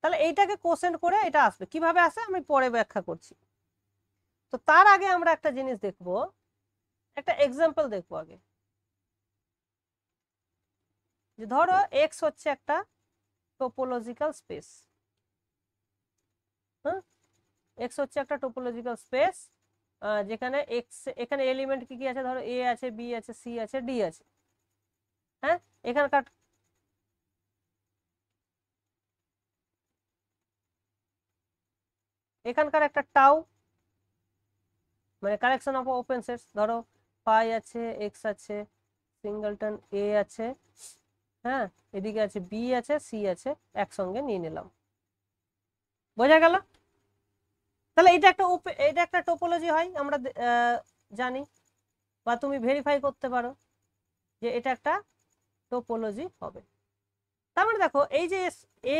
তাহলে এইটাকে কোসেন্ট করে এটা আসবে কিভাবে আসে আমি পরে ব্যাখ্যা করছি তো তার আগে আমরা একটা জিনিস দেখব একটা এক্সাম্পল দেখবো আগে যে ধরো এক্স হচ্ছে একটা টোপোলজিক্যাল স্পেস হ্যাঁ এক্স হচ্ছে একটা টোপোলজিক্যাল স্পেস যেখানে এক্স এখানে এলিমেন্ট কি কি আছে ধরো এ আছে বি আছে সি আছে ডি আছে হ্যাঁ এখানকার এখানকার একটা টাউ মানে কালেকশন অফ ওপেন সেটস ধরো পাই আছে এক্স আছে সিঙ্গলটন এ আছে হ্যাঁ এদিকে আছে বি আছে সি আছে একসঙ্গে নিয়ে নিলাম বোঝা গেল তাহলে এটা একটা এটা একটা টোপোলজি হয় আমরা জানি বা তুমি ভেরিফাই করতে পারো যে এটা একটা টোপোলজি হবে তার মানে দেখো এই যে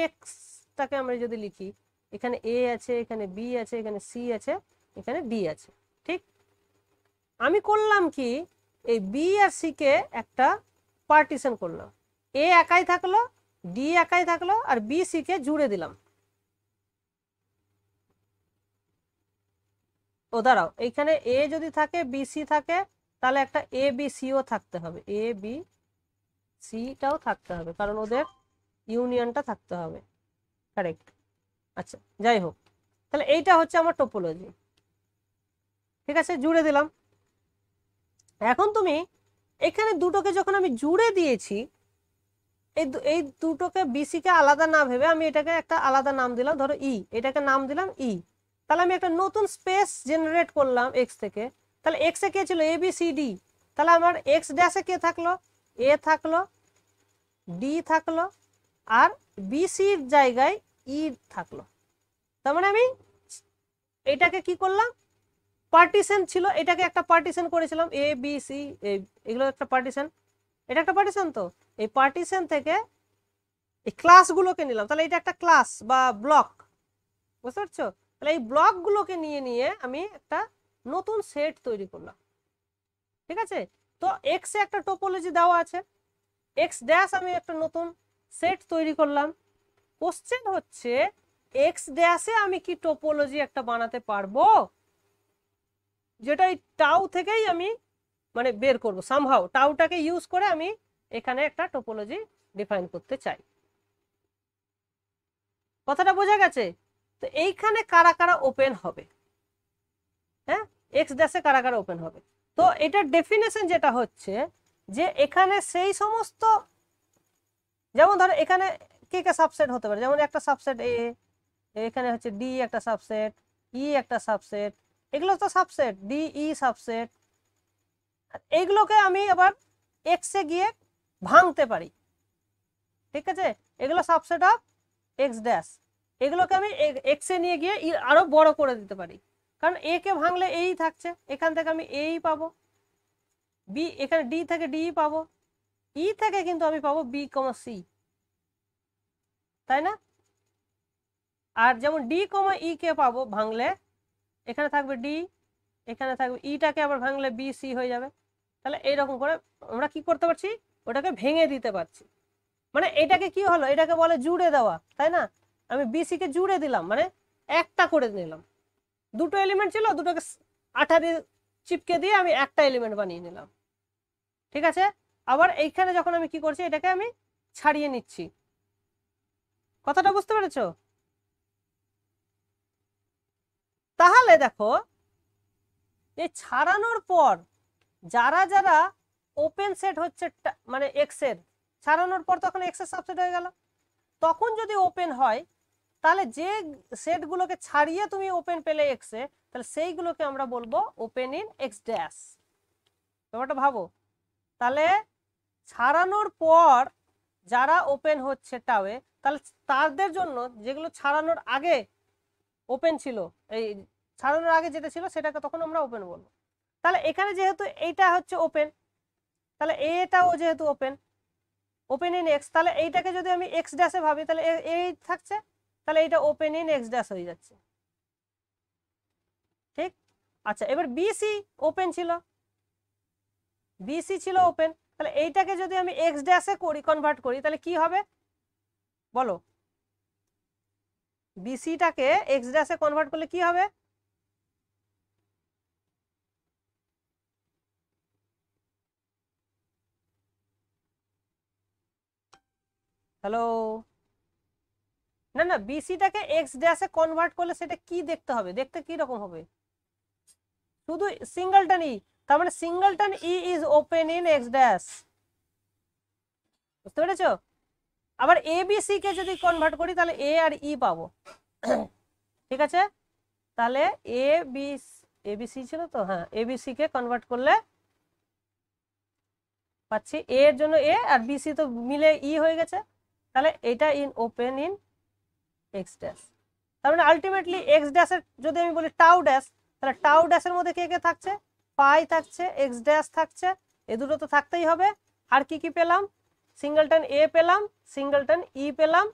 এক্সটাকে আমরা যদি লিখি এখানে এ আছে এখানে বি আছে এখানে সি আছে এখানে ডি আছে ঠিক আমি করলাম কি এই বি আর সি কে একটা পার্টিশন করলাম এ একাই থাকলো ডি একাই থাকলো আর বি সিকে জুড়ে দিলাম ও দাঁড়াও এইখানে এ যদি থাকে বি সি থাকে তাহলে একটা এ বি সিও থাকতে হবে এ বি সিটাও থাকতে হবে কারণ ওদের ইউনিয়নটা থাকতে হবে কারেক্ট আচ্ছা যাই হোক তাহলে এইটা হচ্ছে আমার টোপোলজি ঠিক আছে জুড়ে দিলাম এখন তুমি এখানে দুটোকে যখন আমি জুড়ে দিয়েছি এই এই দুটোকে বিসিকে আলাদা না ভেবে আমি এটাকে একটা আলাদা নাম দিলাম ধরো ই e, এটাকে নাম দিলাম ই e। তাহলে আমি একটা নতুন স্পেস জেনারেট করলাম এক্স থেকে তাহলে এক্সে কে ছিল এ বি সি ডি তাহলে আমার এক্স ড্যাশে কে থাকলো এ থাকলো ডি থাকলো আর বিসির জায়গায় ই e থাকলো তার মানে আমি এটাকে কি করলাম পার্টিশন ছিল এটাকে একটা পার্টিশন করেছিলাম এ বি সি এগুলো একটা পার্টিশন এটা একটা পার্টিশন তো এই পার্টিশন থেকে এই ক্লাসগুলোকে নিলাম তাহলে এটা একটা ক্লাস বা ব্লক বুঝতে পারছো তাহলে এই ব্লকগুলোকে নিয়ে নিয়ে আমি একটা নতুন সেট তৈরি করলাম ঠিক আছে তো এক্স এ একটা টোপোলজি দেওয়া আছে এক্স ড্যাশ আমি একটা নতুন সেট তৈরি করলাম কোশ্চেন হচ্ছে এক্স ড্যাশে আমি কি টোপোলজি একটা বানাতে পারবো যেটা এই টাউ থেকেই আমি মানে বের করব সামহাও টাউটাকে ইউজ করে আমি এখানে একটা টোপোলজি ডিফাইন করতে চাই কথাটা বোঝা গেছে তো এইখানে কারা কারা ওপেন হবে হ্যাঁ এক্স ড্যাশে কারা কারা ওপেন হবে তো এটার ডেফিনেশন যেটা হচ্ছে যে এখানে সেই সমস্ত যেমন ধরো এখানে কে কে সাবসেট হতে পারে যেমন একটা সাবসেট এ এখানে হচ্ছে ডি একটা সাবসেট ই e একটা সাবসেট এগুলো তো সাবসেট ডি ই সাবসেট এইগুলোকে আমি আবার এক্সে গিয়ে ভাঙতে পারি ঠিক আছে এগুলো সাবসেট অফ এক্স ড্যাশ এগুলোকে আমি এক্সে নিয়ে গিয়ে আরো বড় করে দিতে পারি কারণ এ কে ভাঙলে এই থাকছে এখান থেকে আমি এই পাবো বি এখানে ডি থেকে ডি পাবো ই e থেকে কিন্তু আমি পাবো বি কমা সি তাই না আর যেমন ডি কমা ই কে পাবো ভাঙলে এখানে থাকবে ডি এখানে থাকবে ইটাকে আবার ভাঙলে বি সি হয়ে যাবে তাহলে এইরকম করে আমরা কি করতে পারছি ওটাকে ভেঙে দিতে পারছি মানে এটাকে কি হলো এটাকে বলে জুড়ে দেওয়া তাই না আমি বিসি কে জুড়ে দিলাম মানে একটা করে নিলাম দুটো এলিমেন্ট ছিল দুটোকে আঠা দিয়ে চিপকে দিয়ে আমি একটা এলিমেন্ট বানিয়ে নিলাম ঠিক আছে আবার এইখানে যখন আমি কি করছি এটাকে আমি ছাড়িয়ে নিচ্ছি কথাটা বুঝতে পেরেছ তাহলে দেখো এই ছাড়ানোর পর যারা যারা ওপেন সেট হচ্ছে মানে এক্সের ছাড়ানোর পর তখন এক্সের সাবসেট হয়ে গেল তখন যদি ওপেন হয় তাহলে যে সেটগুলোকে ছাড়িয়ে তুমি ওপেন পেলে এক্সে তাহলে সেইগুলোকে আমরা বলবো ওপেন ইন এক্স ড্যাশ ব্যাপারটা ভাবো তাহলে ছাড়ানোর পর যারা ওপেন হচ্ছে টাওয়ে তাহলে তাদের জন্য যেগুলো ছাড়ানোর আগে ওপেন ছিল এই ছাড়ানোর আগে যেটা ছিল সেটাকে তখন আমরা ওপেন বলবো তাহলে এখানে যেহেতু এইটা হচ্ছে ওপেন তাহলে এটাও যেহেতু ওপেন ওপেন ইন এক্স তাহলে এইটাকে যদি আমি এক্স ড্যাশে ভাবি তাহলে এই থাকছে তাহলে এইটা ওপেন ইন এক্স ড্যাশ হয়ে যাচ্ছে ঠিক আচ্ছা এবার বিসি ওপেন ছিল বিসি ছিল ওপেন তাহলে এইটাকে যদি আমি এক্স ড্যাশে করি কনভার্ট করি তাহলে কি হবে বলো বিসিটাকে এক্স ড্যাশে কনভার্ট করলে কি হবে হ্যালো না না বিসিটাকে এক্স ড্যাশে কনভার্ট করলে সেটা কি দেখতে হবে দেখতে কি রকম হবে শুধু টান ই e, তার মানে টান E is open in X dash বুঝতে পেরেছ আবার এ বি সি কে যদি কনভার্ট করি তাহলে এ আর ই e পাবো ঠিক আছে তাহলে A B A B C ছিল তো হ্যাঁ এ বি সি কে কনভার্ট করলে পাচ্ছি এ এর জন্য এ আর বি সি তো মিলে ই e হয়ে গেছে তাহলে এটা in open in X dash তার মানে আলটিমেটলি এক্স ড্যাশের যদি আমি বলি টাউ ড্যাশ তাহলে টাউ ড্যাশের মধ্যে কে কে থাকছে পাই থাকছে এক্স ড্যাশ থাকছে এ দুটো তো থাকতেই হবে আর কি কি পেলাম সিঙ্গলটন এ পেলাম সিঙ্গলটন ই e পেলাম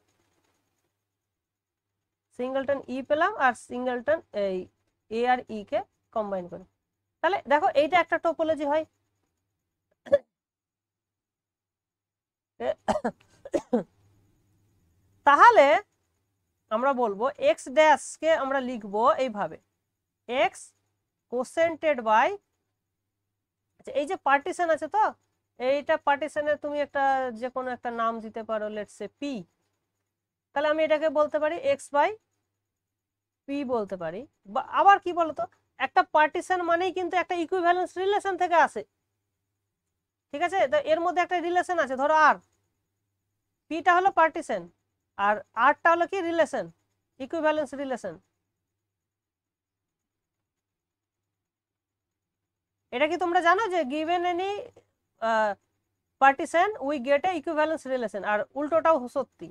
সিঙ্গলটন ই e পেলাম আর সিঙ্গলটন এই এ আর ই e কে কম্বাইন করে তাহলে দেখো এইটা একটা টোপোলজি হয় তাহলে আমরা বলবো এক্স ড্যাশকে আমরা লিখবো এইভাবে এক্স কোসেন্টেড বাই আচ্ছা এই যে পার্টিশন আছে তো এইটা পার্টিশনে তুমি একটা যে কোনো একটা নাম দিতে পারো লেটস সে পি তাহলে আমি এটাকে বলতে পারি এক্স বাই পি বলতে পারি বা আবার কি বলতো একটা পার্টিশন মানেই কিন্তু একটা ইকুইভ্যালেন্স রিলেশন থেকে আসে ঠিক আছে এর মধ্যে একটা রিলেশন আছে ধরো আর পিটা হলো পার্টিশন আর আরটা হলো কি রিলেশন ইকুইভ্যালেন্স রিলেশন এটা কি তোমরা জানো যে given any partition we get a equivalence relation আর উল্টোটাও সত্যি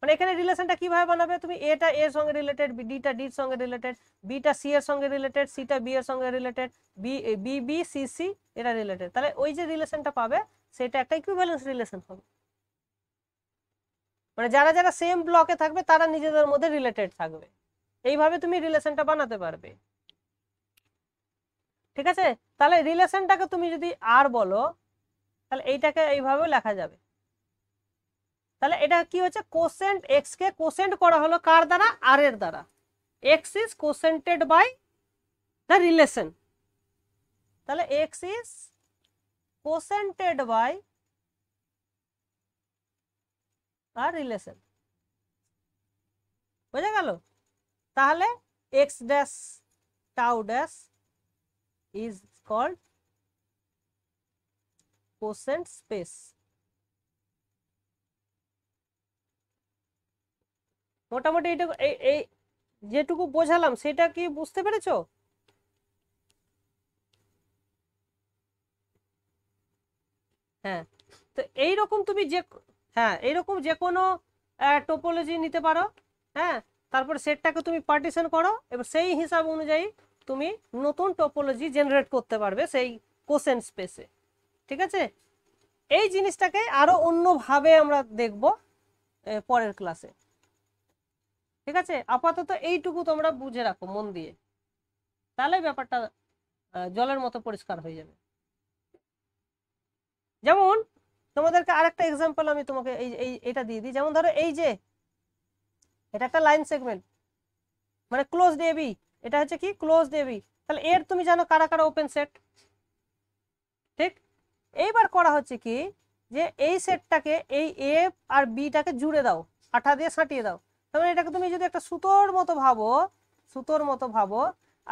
মানে এখানে রিলেশনটা কিভাবে বানাবে তুমি এটা এর সঙ্গে রিলেটেড ডিটা ডির সঙ্গে রিলেটেড বিটা সি এর সঙ্গে রিলেটেড সিটা বি এর সঙ্গে related B B B C C এটা রিলেটেড তাহলে ওই যে রিলেশনটা পাবে সেটা একটা ইকুইভ্যালেন্স রিলেশন হবে মানে যারা যারা সেম ব্লকে থাকবে তারা নিজেদের মধ্যে রিলেটেড থাকবে এইভাবে তুমি রিলেশনটা বানাতে পারবে ঠিক আছে তাহলে রিলেশনটাকে তুমি যদি আর বলো তাহলে এইটাকে এইভাবেও লেখা যাবে তাহলে এটা কি হচ্ছে কোসেন্ট এক্স কে কোসেন্ট করা হলো কার দ্বারা আর এর দ্বারা X is quotiented by the relation তাহলে X is quotiented by R relation বোঝা গেল তাহলে X dash tau dash is called quotient space মোটামুটি এটা এই যেটুকু বোঝালাম সেটা কি বুঝতে পেরেছ হ্যাঁ তো এইরকম তুমি যে হ্যাঁ এরকম যে কোনো টোপোলজি নিতে পারো হ্যাঁ তারপর সেটটাকে তুমি পার্টিশন করো এবং সেই হিসাব অনুযায়ী তুমি নতুন টোপোলজি জেনারেট করতে পারবে সেই কোশেন স্পেসে ঠিক আছে এই জিনিসটাকে আরও অন্যভাবে আমরা দেখব পরের ক্লাসে ঠিক আছে আপাতত এইটুকু তোমরা বুঝে রাখো মন দিয়ে তাহলে ব্যাপারটা জলের মতো পরিষ্কার হয়ে যাবে যেমন তোমাদেরকে আরেকটা এক্সাম্পল আমি তোমাকে এই এই এটা দিয়ে দিই যেমন ধরো এই যে এটা একটা লাইন সেগমেন্ট মানে ক্লোজ দেবি এটা হচ্ছে কি ক্লোজ দেবি তাহলে এর তুমি জানো কারা কারা ওপেন সেট ঠিক এইবার করা হচ্ছে কি যে এই সেটটাকে এই এ আর বিটাকে জুড়ে দাও আঠা দিয়ে সাঁটিয়ে দাও তাহলে মানে এটাকে তুমি যদি একটা সুতোর মতো ভাবো সুতোর মতো ভাবো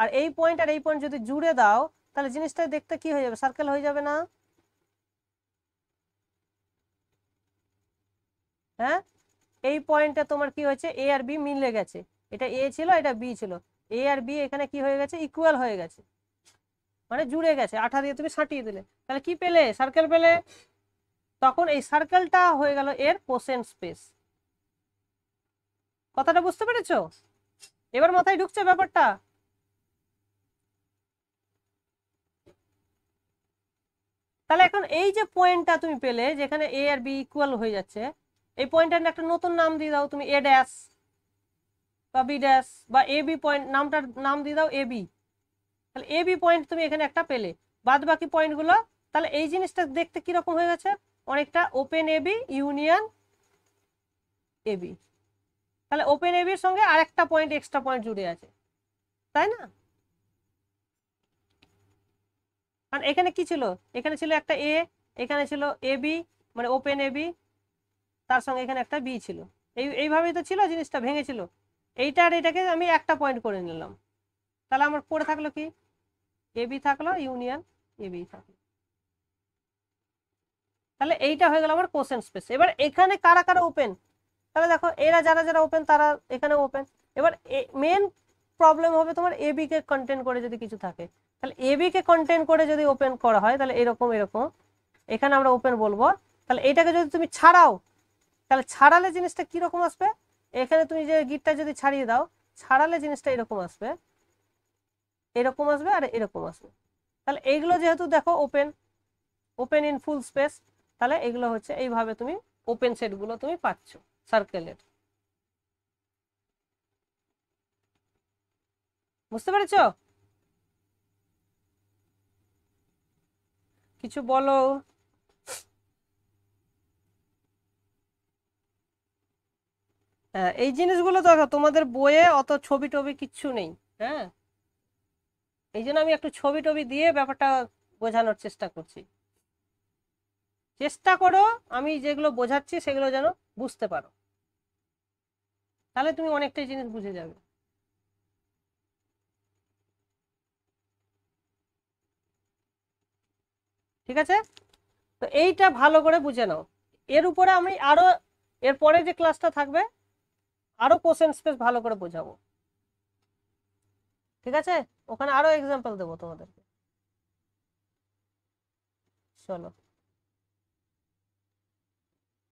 আর এই পয়েন্ট আর এই পয়েন্ট যদি জুড়ে দাও তাহলে জিনিসটা দেখতে কি হয়ে যাবে সার্কেল হয়ে যাবে না হ্যাঁ এই পয়েন্টটা তোমার কি হয়েছে এ আর বি মিলে গেছে এটা এ ছিল এটা বি ছিল এ আর বি এখানে কি হয়ে গেছে ইকুয়াল হয়ে গেছে মানে জুড়ে গেছে আঠা দিয়ে তুমি সাটিয়ে দিলে তাহলে কি পেলে সার্কেল পেলে তখন এই সার্কেলটা হয়ে গেল এর কোসেন স্পেস কথাটা বুঝতে পেরেছো এবার মাথায় ঢুকছে ব্যাপারটা তাহলে এখন এই যে পয়েন্টটা তুমি পেলে যেখানে এ আর বি ইকুয়াল হয়ে যাচ্ছে এই পয়েন্টটার একটা নতুন নাম দিয়ে দাও তুমি এ ড্যাশ বা বি ড্যাশ বা এ বি পয়েন্ট নামটার নাম দিয়ে দাও এ বি তাহলে এ বি পয়েন্ট তুমি এখানে একটা পেলে বাদ বাকি পয়েন্টগুলো তাহলে এই জিনিসটা দেখতে কীরকম হয়ে গেছে অনেকটা open A B union B তাহলে ওপেন এবির সঙ্গে আরেকটা পয়েন্ট এক্সট্রা পয়েন্ট জুড়ে আছে তাই না কারণ এখানে কি ছিল এখানে ছিল একটা এ এখানে ছিল এ বি মানে ওপেন এ বি তার সঙ্গে এখানে একটা বি ছিল এই এইভাবেই তো ছিল জিনিসটা ভেঙেছিল এইটা আর এটাকে আমি একটা পয়েন্ট করে নিলাম তাহলে আমার পড়ে থাকলো কি এ বি থাকলো ইউনিয়ন এ বি থাকলো তাহলে এইটা হয়ে গেল আমার কোশ্চেন স্পেস এবার এখানে কারা কারা ওপেন তাহলে দেখো এরা যারা যারা ওপেন তারা এখানে ওপেন এবার মেন প্রবলেম হবে তোমার এবি কে কন্টেন্ট করে যদি কিছু থাকে তাহলে এবি কে কন্টেন্ট করে যদি ওপেন করা হয় তাহলে এরকম এরকম এখানে আমরা ওপেন বলবো তাহলে এটাকে যদি তুমি ছাড়াও তাহলে ছাড়ালে জিনিসটা কিরকম আসবে এখানে তুমি যে গিটটা যদি ছাড়িয়ে দাও ছাড়ালে জিনিসটা এরকম আসবে এরকম আসবে আর এরকম আসবে তাহলে এইগুলো যেহেতু দেখো open open in full space তাহলে এগুলো হচ্ছে এইভাবে তুমি ওপেন সেটগুলো তুমি পাচ্ছ সার্কেলের বুঝতে পেরেছ কিছু বলো এই জিনিসগুলো দেখো তোমাদের বইয়ে অত ছবি টবি কিচ্ছু নেই হ্যাঁ এই জন্য আমি একটু ছবি টবি দিয়ে ব্যাপারটা বোঝানোর চেষ্টা করছি চেষ্টা করো আমি যেগুলো বোঝাচ্ছি সেগুলো যেন বুঝতে পারো তাহলে তুমি অনেকটাই জিনিস বুঝে যাবে ঠিক আছে তো এইটা ভালো করে বুঝে নাও এর উপরে আমি আরো এরপরে যে ক্লাসটা থাকবে আরো কোশ্চেন স্পেস ভালো করে বোঝাবো ঠিক আছে ওখানে আরো এক্সাম্পল দেবো তোমাদেরকে চলো